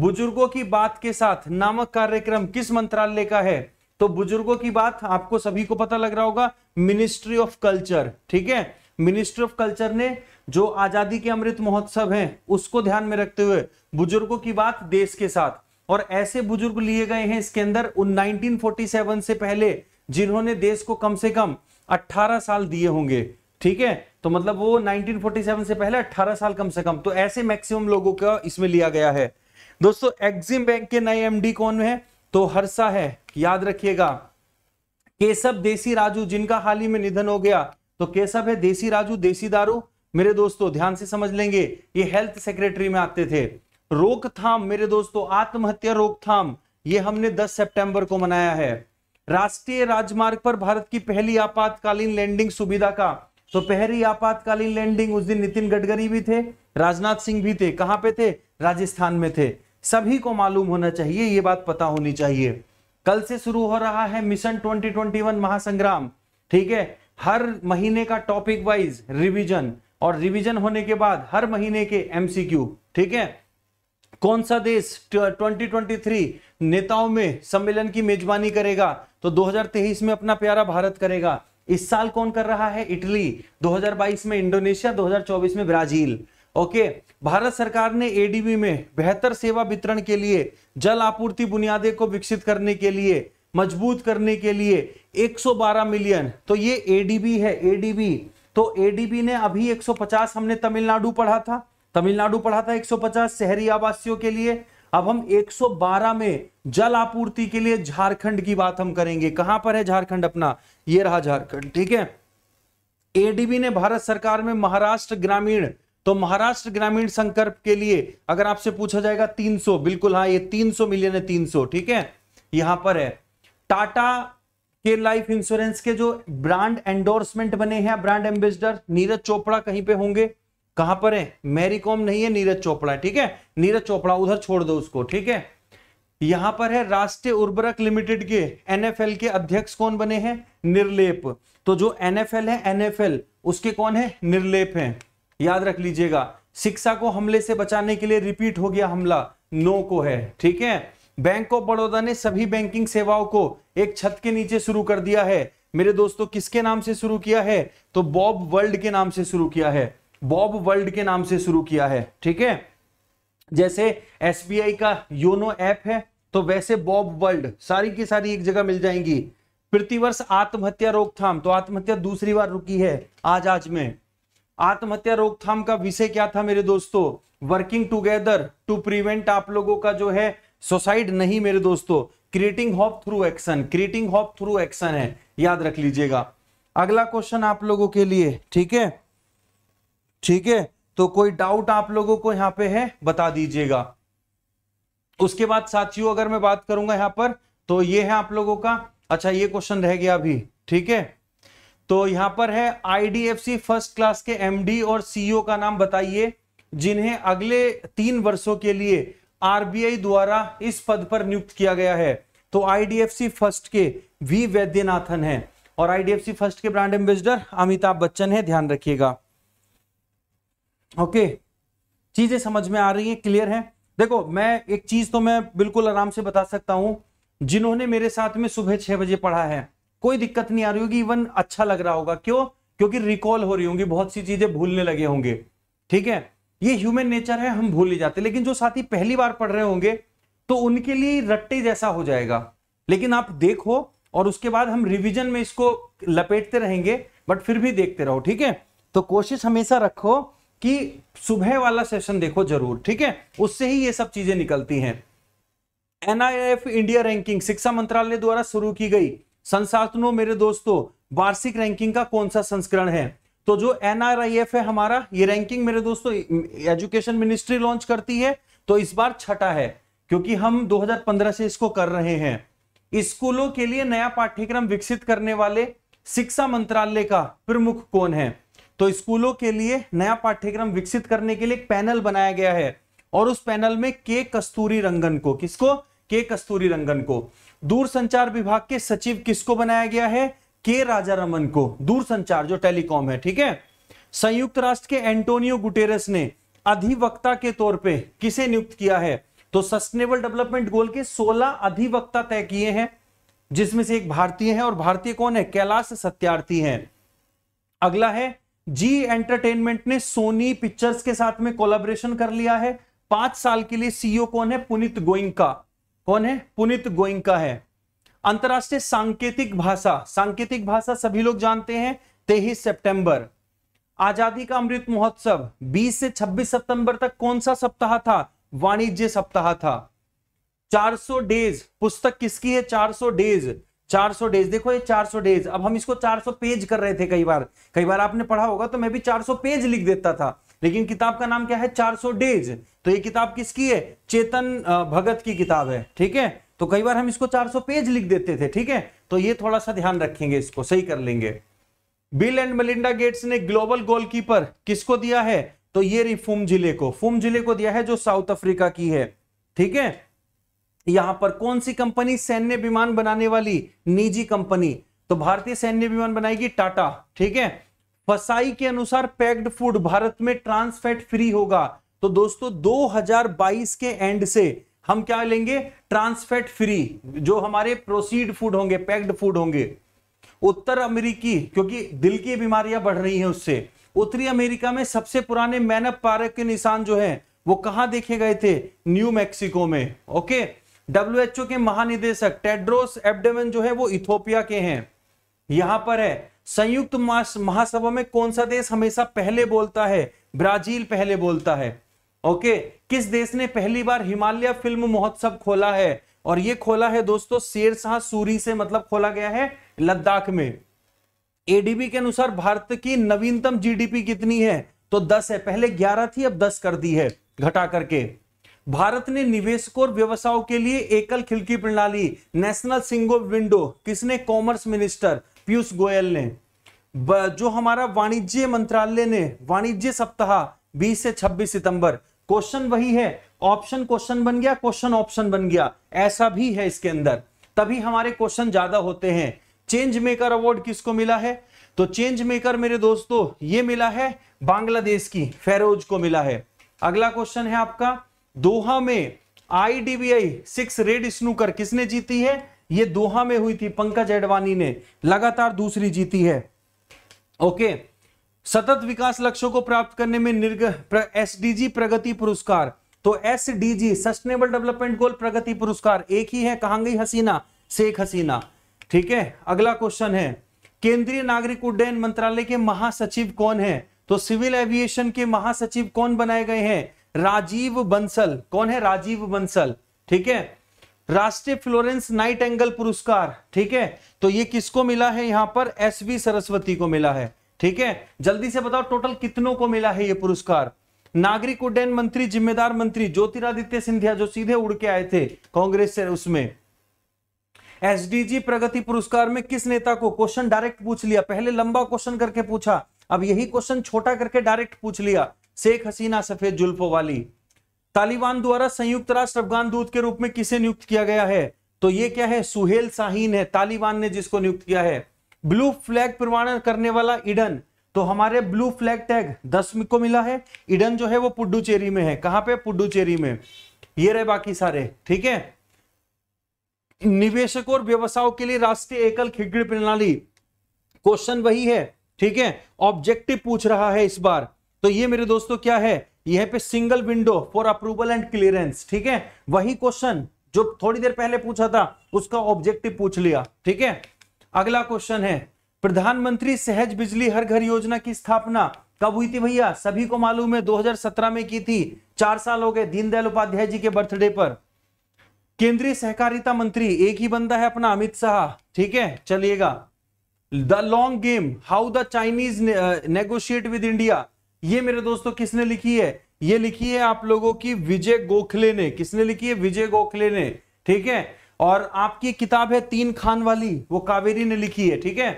बुजुर्गों की बात के साथ नामक कार्यक्रम किस मंत्रालय का है तो बुजुर्गों की बात आपको सभी को पता लग रहा होगा मिनिस्ट्री ऑफ कल्चर ठीक है मिनिस्ट्री ऑफ कल्चर ने जो आजादी के अमृत महोत्सव है उसको ध्यान में रखते हुए बुजुर्गों की बात देश के साथ और ऐसे बुजुर्ग लिए गए हैं इसके अंदर 1947 से पहले जिन्होंने देश को कम से कम 18 साल दिए होंगे ठीक है तो मतलब वो 1947 से पहले 18 साल कम से कम तो ऐसे मैक्सिमम लोगों का इसमें लिया गया है दोस्तों एक्सिम बैंक के नए एमडी कौन है तो हर्षा है याद रखिएगा केशव देसी राजू जिनका हाल ही में निधन हो गया तो केशव है देसी राजू देसी दारू मेरे दोस्तों ध्यान से समझ लेंगे ये हेल्थ सेक्रेटरी में आते थे रोकथाम मेरे दोस्तों आत्महत्या रोकथाम ये हमने 10 सितंबर को मनाया है राष्ट्रीय राजमार्ग पर भारत की पहली आपातकालीन लैंडिंग सुविधा का तो पहली आपातकालीन लैंडिंग उस दिन नितिन गडकरी भी थे राजनाथ सिंह भी थे कहां पे थे राजस्थान में थे सभी को मालूम होना चाहिए ये बात पता होनी चाहिए कल से शुरू हो रहा है मिशन 2021 महासंग्राम ठीक है हर महीने का टॉपिक वाइज रिवीजन और रिवीजन होने के बाद हर महीने के एमसीक्यू ठीक है कौन सा देश 2023 नेताओं में सम्मेलन की मेजबानी करेगा तो 2023 में अपना प्यारा भारत करेगा इस साल कौन कर रहा है इटली 2022 में इंडोनेशिया 2024 में ब्राजील ओके भारत सरकार ने एडीबी में बेहतर सेवा वितरण के लिए जल आपूर्ति बुनियादे को विकसित करने के लिए मजबूत करने के लिए 112 मिलियन तो ये एडीबी है एडीबी तो एडीबी ने अभी 150 हमने तमिलनाडु पढ़ा था तमिलनाडु पढ़ा था 150 शहरी आवासियों के लिए अब हम 112 में जल आपूर्ति के लिए झारखंड की बात हम करेंगे कहां पर है झारखंड अपना ये रहा झारखंड ठीक है एडीबी ने भारत सरकार में महाराष्ट्र ग्रामीण तो महाराष्ट्र ग्रामीण संकल्प के लिए अगर आपसे पूछा जाएगा 300 बिल्कुल हाँ ये 300 मिलियन है 300 ठीक है यहां पर है टाटा के लाइफ इंश्योरेंस के जो ब्रांड एंडोर्समेंट बने हैं ब्रांड एम्बेसडर नीरज चोपड़ा कहीं पे होंगे कहां पर है मैरी कॉम नहीं है नीरज चोपड़ा ठीक है नीरज चोपड़ा उधर छोड़ दो उसको ठीक है यहां पर है राष्ट्रीय उर्वरक लिमिटेड के एनएफएल के अध्यक्ष कौन बने हैं निर्लेप तो जो एनएफएल है एनएफएल उसके कौन है निर्लेप है याद रख लीजिएगा शिक्षा को हमले से बचाने के लिए रिपीट हो गया हमला नो को है ठीक है बैंक ऑफ बड़ौदा ने सभी बैंकिंग सेवाओं को एक छत के नीचे शुरू कर दिया है मेरे दोस्तों किसके नाम से शुरू किया है तो बॉब वर्ल्ड के नाम से शुरू किया है बॉब वर्ल्ड के नाम से शुरू किया है ठीक है जैसे एसबीआई का योनो ऐप है तो वैसे बॉब वर्ल्ड सारी की सारी एक जगह मिल जाएंगी प्रतिवर्ष आत्महत्या रोकथाम तो आत्महत्या दूसरी बार रुकी है आज आज में आत्महत्या रोकथाम का विषय क्या था मेरे दोस्तों वर्किंग टूगेदर टू प्रिवेंट आप लोगों का जो है सुसाइड नहीं मेरे दोस्तों creating hope through action creating hope through action है याद रख लीजिएगा अगला क्वेश्चन आप लोगों के लिए ठीक है ठीक है तो कोई डाउट आप लोगों को यहां पे है बता दीजिएगा उसके बाद साथियों अगर मैं बात करूंगा यहां पर तो ये है आप लोगों का अच्छा ये क्वेश्चन रह गया अभी ठीक है तो यहां पर है आईडीएफसी फर्स्ट क्लास के एमडी और सीईओ e का नाम बताइए जिन्हें अगले तीन वर्षों के लिए आरबीआई द्वारा इस पद पर नियुक्त किया गया है तो आईडीएफसी फर्स्ट के वी वैद्यनाथन है और आईडीएफसी फर्स्ट के ब्रांड एम्बेसडर अमिताभ बच्चन है ध्यान रखिएगा ओके चीजें समझ में आ रही हैं क्लियर है देखो मैं एक चीज तो मैं बिल्कुल आराम से बता सकता हूं जिन्होंने मेरे साथ में सुबह छह बजे पढ़ा है कोई दिक्कत नहीं आ रही होगी इवन अच्छा लग रहा होगा क्यों क्योंकि रिकॉल हो रही होंगी बहुत सी चीजें भूलने लगे होंगे ठीक है ये ह्यूमन नेचर है हम भूल ही जाते लेकिन जो साथी पहली बार पढ़ रहे होंगे तो उनके लिए रट्टे जैसा हो जाएगा लेकिन आप देखो और उसके बाद हम रिविजन में इसको लपेटते रहेंगे बट फिर भी देखते रहो ठीक है तो कोशिश हमेशा रखो कि सुबह वाला सेशन देखो जरूर ठीक है उससे ही ये सब चीजें निकलती हैं एनआईएफ इंडिया रैंकिंग शिक्षा मंत्रालय द्वारा शुरू की गई संसाधनों मेरे दोस्तों वार्षिक रैंकिंग का कौन सा संस्करण है तो जो एनआरआईएफ है हमारा ये रैंकिंग मेरे दोस्तों एजुकेशन मिनिस्ट्री लॉन्च करती है तो इस बार छठा है क्योंकि हम 2015 से इसको कर रहे हैं स्कूलों के लिए नया पाठ्यक्रम विकसित करने वाले शिक्षा मंत्रालय का प्रमुख कौन है तो स्कूलों के लिए नया पाठ्यक्रम विकसित करने के लिए एक पैनल बनाया गया है और उस पैनल में के कस्तूरी रंगन को किसको के कस्तूरी रंगन को दूर संचार विभाग के सचिव किसको बनाया गया है के राजा रमन को दूर संचार जो टेलीकॉम है ठीक है संयुक्त राष्ट्र के एंटोनियो गुटेरस ने अधिवक्ता के तौर पे किसे नियुक्त किया है तो सस्टेनेबल डेवलपमेंट गोल के 16 अधिवक्ता तय किए हैं जिसमें से एक भारतीय है और भारतीय कौन है कैलाश सत्यार्थी है अगला है जी एंटरटेनमेंट ने सोनी पिक्चर्स के साथ में कोलाबरेशन कर लिया है पांच साल के लिए सीईओ e कौन है पुनित गोइंका कौन है पुनित गोइंका है अंतरराष्ट्रीय सांकेतिक भाषा सांकेतिक भाषा सभी लोग जानते हैं तेईस सितंबर आजादी का अमृत महोत्सव 20 से 26 सितंबर तक कौन सा सप्ताह था वाणिज्य सप्ताह था 400 डेज पुस्तक किसकी है 400 डेज 400 डेज देखो ये 400 डेज अब हम इसको 400 पेज कर रहे थे कई बार कई बार आपने पढ़ा होगा तो मैं भी 400 पेज लिख देता था लेकिन किताब का नाम क्या है 400 डेज तो ये किताब किसकी है चेतन भगत की किताब है ठीक है तो कई बार हम इसको 400 पेज लिख देते थे ठीक है तो ये थोड़ा सा ध्यान रखेंगे इसको सही कर लेंगे बिल एंड मलिंडा गेट्स ने ग्लोबल गोलकीपर किसको दिया है तो ये रिफूम जिले को फूम जिले को दिया है जो साउथ अफ्रीका की है ठीक है यहां पर कौन सी कंपनी सैन्य विमान बनाने वाली निजी कंपनी तो भारतीय सैन्य विमान बनाएगी टाटा ठीक है फसाई के अनुसार पैक्ड फूड भारत में ट्रांसफैट फ्री होगा तो दोस्तों 2022 के एंड से हम क्या लेंगे ट्रांसफैट फ्री जो हमारे प्रोसीड फूड होंगे पैक्ड फूड होंगे उत्तर अमेरिकी क्योंकि दिल की बीमारियां बढ़ रही हैं उससे उत्तरी अमेरिका में सबसे पुराने मैनअप पार्क के निशान जो है वो कहां देखे गए थे न्यू मैक्सिको में ओके डब्ल्यूएचओ के महानिदेशक टेड्रोस एब्डेमन जो है वो इथोपिया के हैं यहां पर है संयुक्त महासभा में कौन सा देश हमेशा पहले बोलता है ब्राजील पहले बोलता है ओके किस देश ने पहली बार हिमालय फिल्म महोत्सव खोला है और ये खोला है दोस्तों शेरशाह सूरी से मतलब खोला गया है लद्दाख में एडीबी के अनुसार भारत की नवीनतम जीडीपी कितनी है तो 10 है पहले 11 थी अब 10 कर दी है घटा करके भारत ने निवेशकों और व्यवसायों के लिए एकल खिड़की प्रणाली नेशनल सिंगल विंडो किसने कॉमर्स मिनिस्टर पीयूष गोयल ने जो हमारा वाणिज्य मंत्रालय ने वाणिज्य सप्ताह 20 से 26 सितंबर क्वेश्चन वही है ऑप्शन क्वेश्चन बन गया क्वेश्चन ऑप्शन बन गया ऐसा भी है इसके अंदर तभी हमारे क्वेश्चन ज्यादा होते हैं चेंज मेकर अवार्ड किसको मिला है तो चेंज मेकर मेरे दोस्तों ये मिला है बांग्लादेश की फेरोज को मिला है अगला क्वेश्चन है आपका दोहा में आईडीबीआई सिक्स रेड स्नूकर किसने जीती है ये दोहा में हुई थी पंकज एडवाणी ने लगातार दूसरी जीती है ओके सतत विकास लक्ष्यों को प्राप्त करने में निर्ग प्र, एसडीजी प्रगति पुरस्कार तो एसडीजी सस्टेनेबल डेवलपमेंट गोल प्रगति पुरस्कार एक ही है कहां गई हसीना शेख हसीना ठीक है अगला क्वेश्चन है केंद्रीय नागरिक उड्डयन मंत्रालय के महासचिव कौन है तो सिविल एविएशन के महासचिव कौन बनाए गए हैं राजीव बंसल कौन है राजीव बंसल ठीक है राष्ट्रीय फ्लोरेंस नाइट एंगल पुरस्कार ठीक है तो ये किसको मिला है यहां पर एस वी सरस्वती को मिला है ठीक है जल्दी से बताओ टोटल कितनों को मिला है ये पुरस्कार नागरिक उड्डयन मंत्री जिम्मेदार मंत्री ज्योतिरादित्य सिंधिया जो सीधे उड़ के आए थे कांग्रेस से उसमें एसडीजी प्रगति पुरस्कार में किस नेता को क्वेश्चन डायरेक्ट पूछ लिया पहले लंबा क्वेश्चन करके पूछा अब यही क्वेश्चन छोटा करके डायरेक्ट पूछ लिया शेख हसीना सफेद जुल्फों वाली तालिबान द्वारा संयुक्त राष्ट्र अफगान दूत के रूप में किसे नियुक्त किया गया है तो ये क्या है सुहेल साहिन है तालिबान ने जिसको नियुक्त किया है ब्लू फ्लैग प्रमाणन करने वाला इडन तो हमारे ब्लू फ्लैग टैग दस को मिला है इडन जो है वो पुडुचेरी में है कहां पे पुडुचेरी में ये रहे बाकी सारे ठीक है निवेशकों और व्यवसायों के लिए राष्ट्रीय एकल खिगड़ी प्रणाली क्वेश्चन वही है ठीक है ऑब्जेक्टिव पूछ रहा है इस बार तो ये मेरे दोस्तों क्या है यह पे single window for approval and clearance ठीक है वही क्वेश्चन जो थोड़ी देर पहले पूछा था उसका ऑब्जेक्टिव पूछ लिया ठीक है अगला क्वेश्चन है प्रधानमंत्री सहज बिजली हर घर योजना की स्थापना कब हुई थी भैया सभी को मालूम है 2017 में की थी चार साल हो गए दीनदयाल उपाध्याय जी के बर्थडे पर केंद्रीय सहकारिता मंत्री एक ही बंदा है अपना अमित शाह ठीक है चलिएगा the long game how the Chinese negotiate with India ये मेरे दोस्तों किसने लिखी है ये लिखी है आप लोगों की विजय गोखले ने किसने लिखी है विजय गोखले ने ठीक है और आपकी किताब है तीन खान वाली वो कावेरी ने लिखी है ठीक है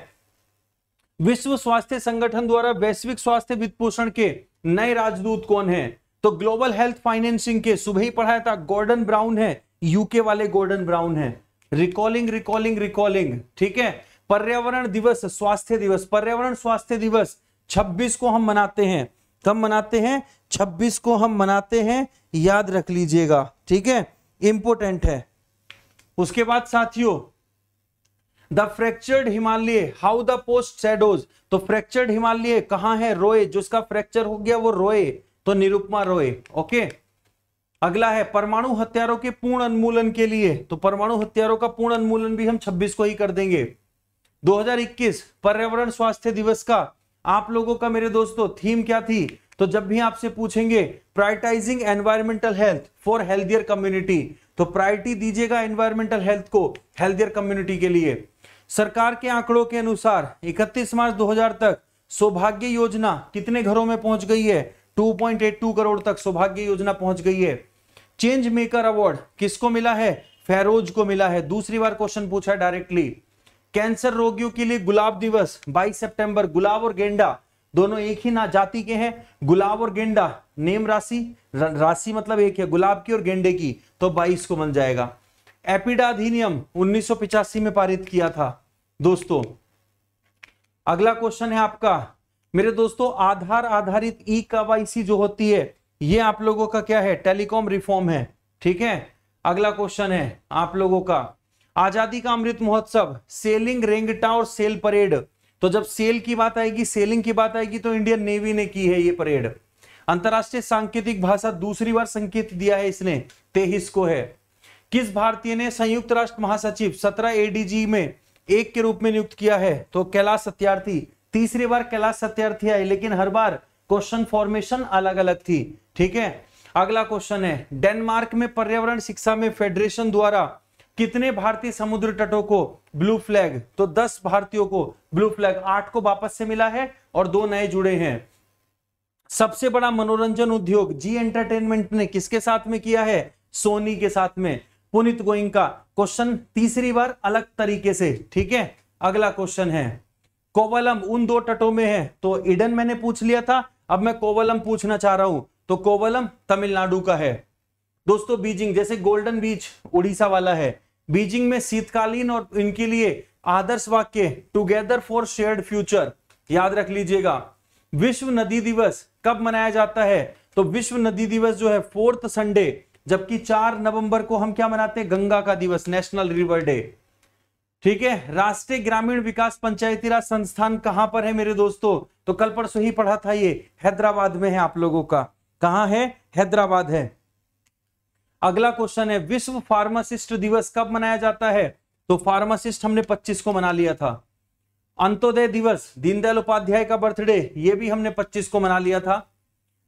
विश्व स्वास्थ्य संगठन द्वारा वैश्विक स्वास्थ्य वित्त पोषण के नए राजदूत कौन है तो ग्लोबल हेल्थ फाइनेंसिंग के सुबह ही पढ़ाया था गोल्डन ब्राउन है यूके वाले गोल्डन ब्राउन है रिकॉलिंग रिकॉलिंग रिकॉलिंग ठीक है पर्यावरण दिवस स्वास्थ्य दिवस पर्यावरण स्वास्थ्य दिवस छब्बीस को हम मनाते हैं कब मनाते हैं छब्बीस को हम मनाते हैं याद रख लीजिएगा ठीक है इंपोर्टेंट है उसके बाद साथियों the fractured Himalaya how the post shadows तो फ्रैक्चर्ड हिमालय कहां है रोए जिसका फ्रैक्चर हो गया वो रोए तो निरुपमा रोए ओके अगला है परमाणु हथियारों के पूर्ण उन्मूलन के लिए तो परमाणु हथियारों का पूर्ण उन्मूलन भी हम 26 को ही कर देंगे 2021 पर्यावरण स्वास्थ्य दिवस का आप लोगों का मेरे दोस्तों थीम क्या थी तो जब भी आपसे पूछेंगे prioritising environmental health for healthier community तो प्रायोरिटी दीजिएगा एनवायरमेंटल हेल्थ को हेल्थियर कम्युनिटी के लिए सरकार के आंकड़ों के अनुसार 31 मार्च 2000 तक सौभाग्य योजना कितने घरों में पहुंच गई है 2.82 करोड़ तक सौभाग्य योजना पहुंच गई है चेंज मेकर अवार्ड किसको मिला है फेरोज को मिला है दूसरी बार क्वेश्चन पूछा डायरेक्टली कैंसर रोगियों के लिए गुलाब दिवस 22 सितंबर गुलाब और गेंडा दोनों एक ही ना जाति के हैं गुलाब और गेंडा नेम राशि राशि मतलब एक है गुलाब की और गेंडे की तो 22 को बन जाएगा एपिडा अधिनियम उन्नीस में पारित किया था दोस्तों अगला क्वेश्चन है आपका मेरे दोस्तों आधार आधारित ई कवाईसी जो होती है ये आप लोगों का क्या है टेलीकॉम रिफॉर्म है ठीक है अगला क्वेश्चन है आप लोगों का आजादी का अमृत महोत्सव सेलिंग रेंगटा और सेल परेड तो जब सेल की बात आएगी सेलिंग की बात आएगी तो इंडियन नेवी ने की है ये परेड अंतरराष्ट्रीय सांकेतिक भाषा दूसरी बार संकेत दिया है इसने तेहिस को है किस भारतीय ने संयुक्त राष्ट्र महासचिव सत्रह एडीजी में एक के रूप में नियुक्त किया है तो कैलाश सत्यार्थी तीसरी बार कैलाश सत्यार्थी आई लेकिन हर बार क्वेश्चन फॉर्मेशन अलग अलग थी ठीक है अगला क्वेश्चन है डेनमार्क में पर्यावरण शिक्षा में फेडरेशन द्वारा कितने भारतीय समुद्र तटों को ब्लू फ्लैग तो 10 भारतीयों को ब्लू फ्लैग आठ को वापस से मिला है और दो नए जुड़े हैं सबसे बड़ा मनोरंजन उद्योग जी एंटरटेनमेंट ने किसके साथ में किया है सोनी के साथ में पुनित गोइंग का क्वेश्चन तीसरी बार अलग तरीके से ठीक है अगला क्वेश्चन है कोवलम उन दो तटों में है तो इडन मैंने पूछ लिया था अब मैं कोवलम पूछना चाह रहा हूं तो कोवलम तमिलनाडु का है दोस्तों बीजिंग जैसे गोल्डन बीच उड़ीसा वाला है बीजिंग में शीतकालीन और इनके लिए आदर्श वाक्य टुगेदर फॉर शेयर्ड फ्यूचर याद रख लीजिएगा विश्व नदी दिवस कब मनाया जाता है तो विश्व नदी दिवस जो है फोर्थ संडे जबकि चार नवंबर को हम क्या मनाते हैं गंगा का दिवस नेशनल रिवर डे ठीक है राष्ट्रीय ग्रामीण विकास पंचायती राज संस्थान कहां पर है मेरे दोस्तों तो कल परसों ही पढ़ा था ये हैदराबाद में है आप लोगों का कहा है हैदराबाद है अगला क्वेश्चन है विश्व फार्मासिस्ट दिवस कब मनाया जाता है तो फार्मासिस्ट हमने 25 को मना लिया था अंतोदय दिवस दीनदयाल उपाध्याय का बर्थडे ये भी हमने 25 को मना लिया था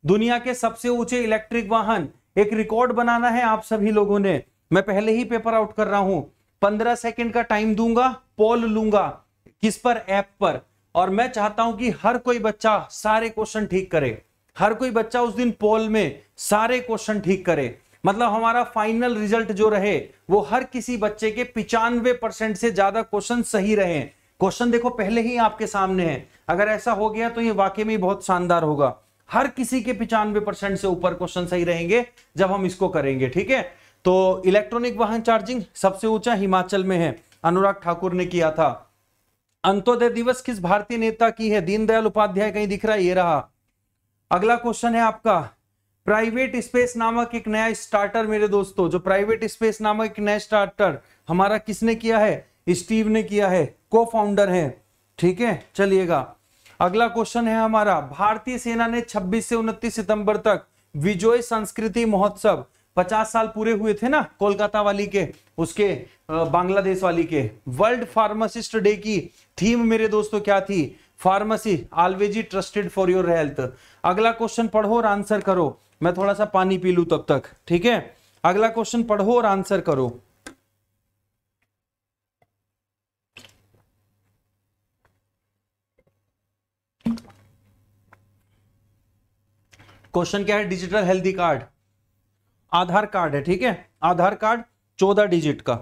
दुनिया के सबसे ऊंचे इलेक्ट्रिक वाहन एक रिकॉर्ड बनाना है आप सभी लोगों ने मैं पहले ही पेपर आउट कर रहा हूं पंद्रह सेकेंड का टाइम दूंगा पोल लूंगा किस पर ऐप पर और मैं चाहता हूं कि हर कोई बच्चा सारे क्वेश्चन ठीक करे हर कोई बच्चा उस दिन पोल में सारे क्वेश्चन ठीक करे मतलब हमारा फाइनल रिजल्ट जो रहे वो हर किसी बच्चे के पिचानवे परसेंट से ज्यादा क्वेश्चन सही रहे क्वेश्चन देखो पहले ही आपके सामने है अगर ऐसा हो गया तो ये वाकई में बहुत शानदार होगा हर किसी के पिचानवे परसेंट से ऊपर क्वेश्चन सही रहेंगे जब हम इसको करेंगे ठीक है तो इलेक्ट्रॉनिक वाहन चार्जिंग सबसे ऊंचा हिमाचल में है अनुराग ठाकुर ने किया था अंत्योदय दिवस किस भारतीय नेता की है दीनदयाल उपाध्याय कहीं दिख रहा है ये रहा अगला क्वेश्चन है आपका प्राइवेट स्पेस नामक एक नया स्टार्टर मेरे दोस्तों जो प्राइवेट स्पेस नामक एक नया स्टार्टर हमारा किसने किया है स्टीव ने किया है को फाउंडर है ठीक है चलिएगा अगला क्वेश्चन है हमारा भारतीय सेना ने 26 से 29 सितंबर तक विजोय संस्कृति महोत्सव 50 साल पूरे हुए थे ना कोलकाता वाली के उसके बांग्लादेश वाली के वर्ल्ड फार्मासिस्ट डे की थीम मेरे दोस्तों क्या थी pharmacy always trusted for your health अगला क्वेश्चन पढ़ो और आंसर करो मैं थोड़ा सा पानी पी लू तब तक ठीक है अगला क्वेश्चन पढ़ो और आंसर करो क्वेश्चन क्या है digital healthy card Aadhaar card है ठीक है आधार कार्ड चौदह डिजिट का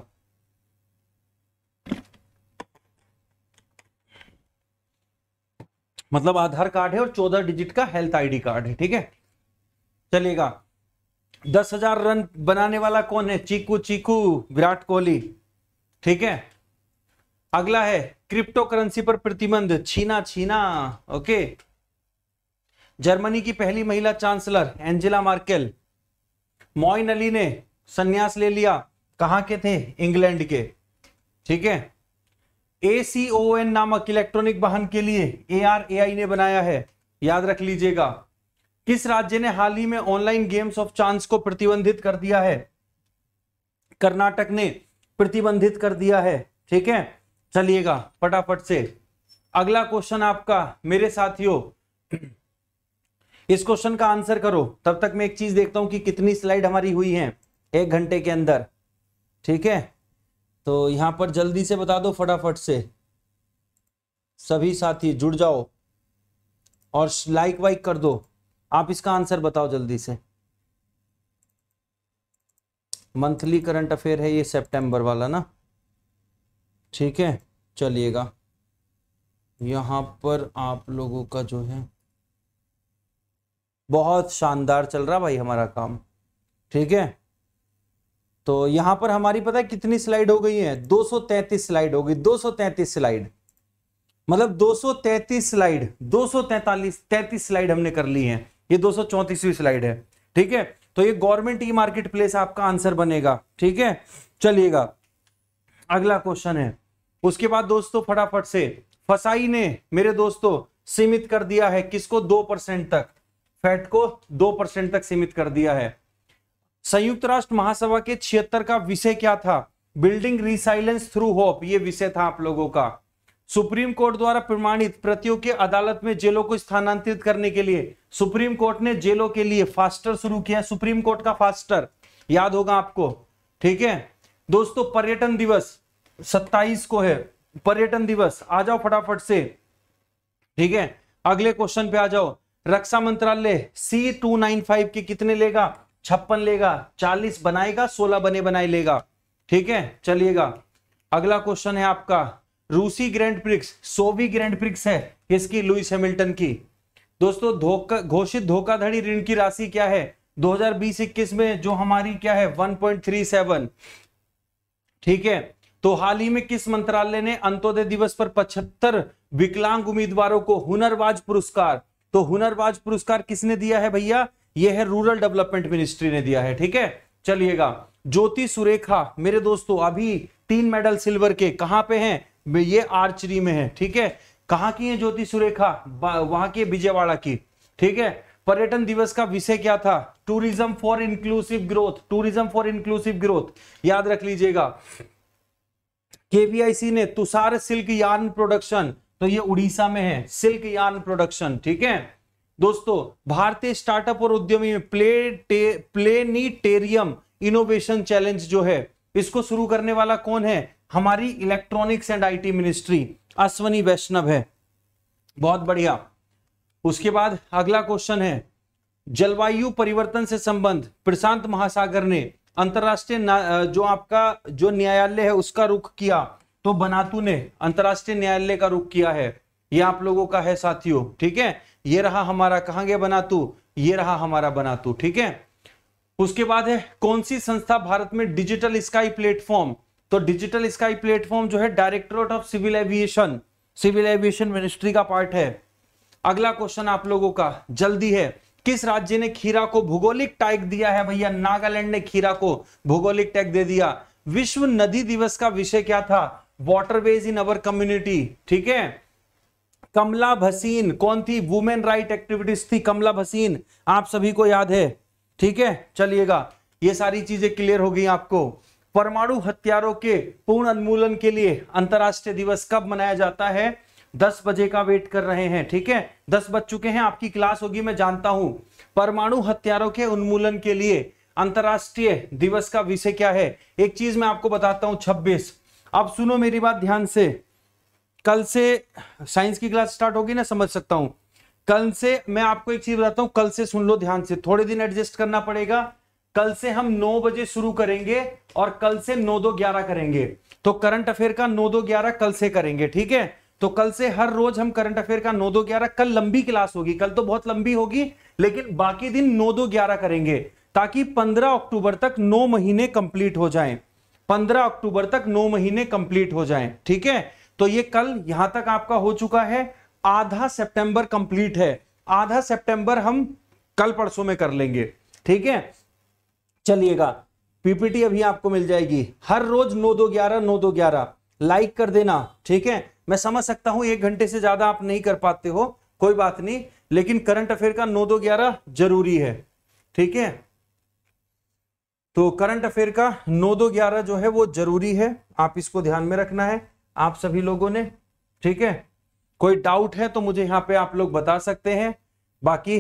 मतलब आधार कार्ड है और चौदह डिजिट का हेल्थ आईडी कार्ड है ठीक है चलेगा दस हजार रन बनाने वाला कौन है चीकू चीकू विराट कोहली ठीक है अगला है क्रिप्टो करेंसी पर प्रतिबंध छीना छीना ओके जर्मनी की पहली महिला chancellor Angela Merkel Moeen Ali ने संन्यास ले लिया कहां के थे इंग्लैंड के ठीक है ए सी ओ एन नामक इलेक्ट्रॉनिक वाहन के लिए ए आर ए आई ने बनाया है याद रख लीजिएगा किस राज्य ने हाल ही में ऑनलाइन गेम्स ऑफ चांस को प्रतिबंधित कर दिया है कर्नाटक ने प्रतिबंधित कर दिया है ठीक है चलिएगा फटाफट से अगला क्वेश्चन आपका मेरे साथियों इस क्वेश्चन का आंसर करो तब तक मैं एक चीज देखता हूं कि कितनी स्लाइड हमारी हुई है एक घंटे के अंदर ठीक है तो यहां पर जल्दी से बता दो फटाफट से सभी साथी जुड़ जाओ और लाइक वाइक कर दो आप इसका आंसर बताओ जल्दी से मंथली करंट अफेयर है ये सितंबर वाला ना ठीक है चलिएगा यहां पर आप लोगों का जो है बहुत शानदार चल रहा भाई हमारा काम ठीक है तो यहां पर हमारी पता है कितनी स्लाइड हो गई है 233 स्लाइड हो गई 233 स्लाइड मतलब 233 स्लाइड 243 33 स्लाइड हमने कर ली है ये दो स्लाइड है ठीक है तो ये गवर्नमेंट ई मार्केट प्लेस आपका आंसर बनेगा ठीक है चलिएगा अगला क्वेश्चन है उसके बाद दोस्तों फटाफट से फसाई ने मेरे दोस्तों सीमित कर दिया है किसको दो परसेंट तक फैट को दो परसेंट तक सीमित कर दिया है संयुक्त राष्ट्र महासभा के छिहत्तर का विषय क्या था बिल्डिंग रिसाइलेंस थ्रू होप ये विषय था आप लोगों का सुप्रीम कोर्ट द्वारा प्रमाणित प्रतियोगी अदालत में जेलों को स्थानांतरित करने के लिए सुप्रीम कोर्ट ने जेलों के लिए फास्टर शुरू किया सुप्रीम कोर्ट का फास्टर याद होगा आपको ठीक है दोस्तों पर्यटन दिवस 27 को है पर्यटन दिवस आ जाओ फटाफट से ठीक है अगले क्वेश्चन पे आ जाओ रक्षा मंत्रालय सी टू नाइन फाइव के कितने लेगा छप्पन लेगा चालीस बनाएगा सोलह बने बनाए लेगा ठीक है चलिएगा अगला क्वेश्चन है आपका रूसी ग्रैंड प्रिक्स सोवी ग्रैंड प्रिक्स है किसकी लुइस हैमिल्टन की दोस्तों धोखा घोषित धोखाधड़ी ऋण की राशि क्या है 2021 में जो हमारी क्या है 1.37 ठीक है तो हाल ही में किस मंत्रालय ने अंत्योदय दिवस पर 75 विकलांग उम्मीदवारों को हुनरवाज पुरस्कार तो हुनरवाज पुरस्कार किसने दिया है भैया यह है रूरल डेवलपमेंट मिनिस्ट्री ने दिया है ठीक है चलिएगा ज्योति सुरेखा मेरे दोस्तों अभी तीन मेडल सिल्वर के कहां पे हैं ये आर्चरी में है ठीक है कहाँ की है ज्योति सुरेखा वहां की विजयवाड़ा की ठीक है पर्यटन दिवस का विषय क्या था tourism for inclusive growth tourism for inclusive growth याद रख लीजिएगा केवीआईसी ने तुषार सिल्क यान प्रोडक्शन तो ये उड़ीसा में है सिल्क यार्न प्रोडक्शन ठीक है दोस्तों भारतीय स्टार्टअप और उद्यमी में प्ले टे, प्लेनिटेरियम इनोवेशन चैलेंज जो है इसको शुरू करने वाला कौन है हमारी electronics and IT ministry Ashwini Vaishnaw है बहुत बढ़िया उसके बाद अगला क्वेश्चन है जलवायु परिवर्तन से संबंध प्रशांत महासागर ने अंतरराष्ट्रीय जो आपका जो न्यायालय है उसका रुख किया तो बनातू ने अंतरराष्ट्रीय न्यायालय का रुख किया है ये आप लोगों का है साथियों ठीक है ये रहा हमारा कहा गया बनातू ये रहा हमारा बनातू ठीक है उसके बाद है कौन सी संस्था भारत में डिजिटल स्काई प्लेटफॉर्म तो डिजिटल स्काई प्लेटफॉर्म जो है directorate of civil aviation civil aviation ministry का पार्ट है अगला क्वेश्चन आप लोगों का जल्दी है किस राज्य ने खीरा को भूगोलिक टैग दिया है भैया नागालैंड ने खीरा को भूगोलिक टैग दे दिया विश्व नदी दिवस का विषय क्या था वॉटरवेज इन अवर कम्युनिटी ठीक है कमला भसीन कौन थी वुमेन राइट एक्टिविटीज थी कमला भसीन आप सभी को याद है ठीक है चलिएगा ये सारी चीजें क्लियर हो गई आपको परमाणु हथियारों के पूर्ण उन्मूलन के लिए अंतरराष्ट्रीय दिवस कब मनाया जाता है दस बजे का वेट कर रहे हैं ठीक है दस बज चुके हैं आपकी क्लास होगी मैं जानता हूं परमाणु हथियारों के उन्मूलन के लिए अंतरराष्ट्रीय दिवस का विषय क्या है एक चीज मैं आपको बताता हूं छब्बीस अब सुनो मेरी बात ध्यान से कल से साइंस की क्लास स्टार्ट होगी ना समझ सकता हूं कल से मैं आपको एक चीज बताता हूं कल से सुन लो ध्यान से थोड़े दिन एडजस्ट करना पड़ेगा कल से हम नौ बजे शुरू करेंगे और कल से नौ दो ग्यारह करेंगे तो करंट अफेयर का नौ दो ग्यारह कल से करेंगे ठीक है तो कल से हर रोज हम करंट अफेयर का नौ दो ग्यारह कल लंबी क्लास होगी कल तो बहुत लंबी होगी लेकिन बाकी दिन नौ दो ग्यारह करेंगे ताकि पंद्रह अक्टूबर तक नौ महीने कंप्लीट हो जाए पंद्रह अक्टूबर तक नौ महीने कंप्लीट हो जाए ठीक है तो ये कल यहां तक आपका हो चुका है आधा सेप्टेंबर कंप्लीट है आधा सेप्टेंबर हम कल परसों में कर लेंगे ठीक है चलिएगा पीपीटी अभी आपको मिल जाएगी हर रोज नौ दो ग्यारह नौ दो ग्यारह लाइक कर देना ठीक है मैं समझ सकता हूं एक घंटे से ज्यादा आप नहीं कर पाते हो कोई बात नहीं लेकिन करंट अफेयर का नौ दो ग्यारह जरूरी है ठीक है तो करंट अफेयर का नौ दो ग्यारह जो है वो जरूरी है आप इसको ध्यान में रखना है आप सभी लोगों ने ठीक है कोई डाउट है तो मुझे यहां पे आप लोग बता सकते हैं बाकी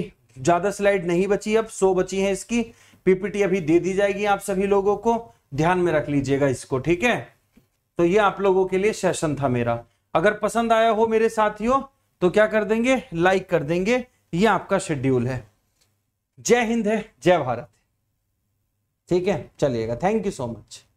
ज्यादा स्लाइड नहीं बची अब सो बची है इसकी पीपीटी अभी दे दी जाएगी आप सभी लोगों को ध्यान में रख लीजिएगा इसको ठीक है तो ये आप लोगों के लिए सेशन था मेरा अगर पसंद आया हो मेरे साथियों तो क्या कर देंगे लाइक कर देंगे ये आपका शेड्यूल है जय हिंद है जय भारत ठीक है चलिएगा थैंक यू सो मच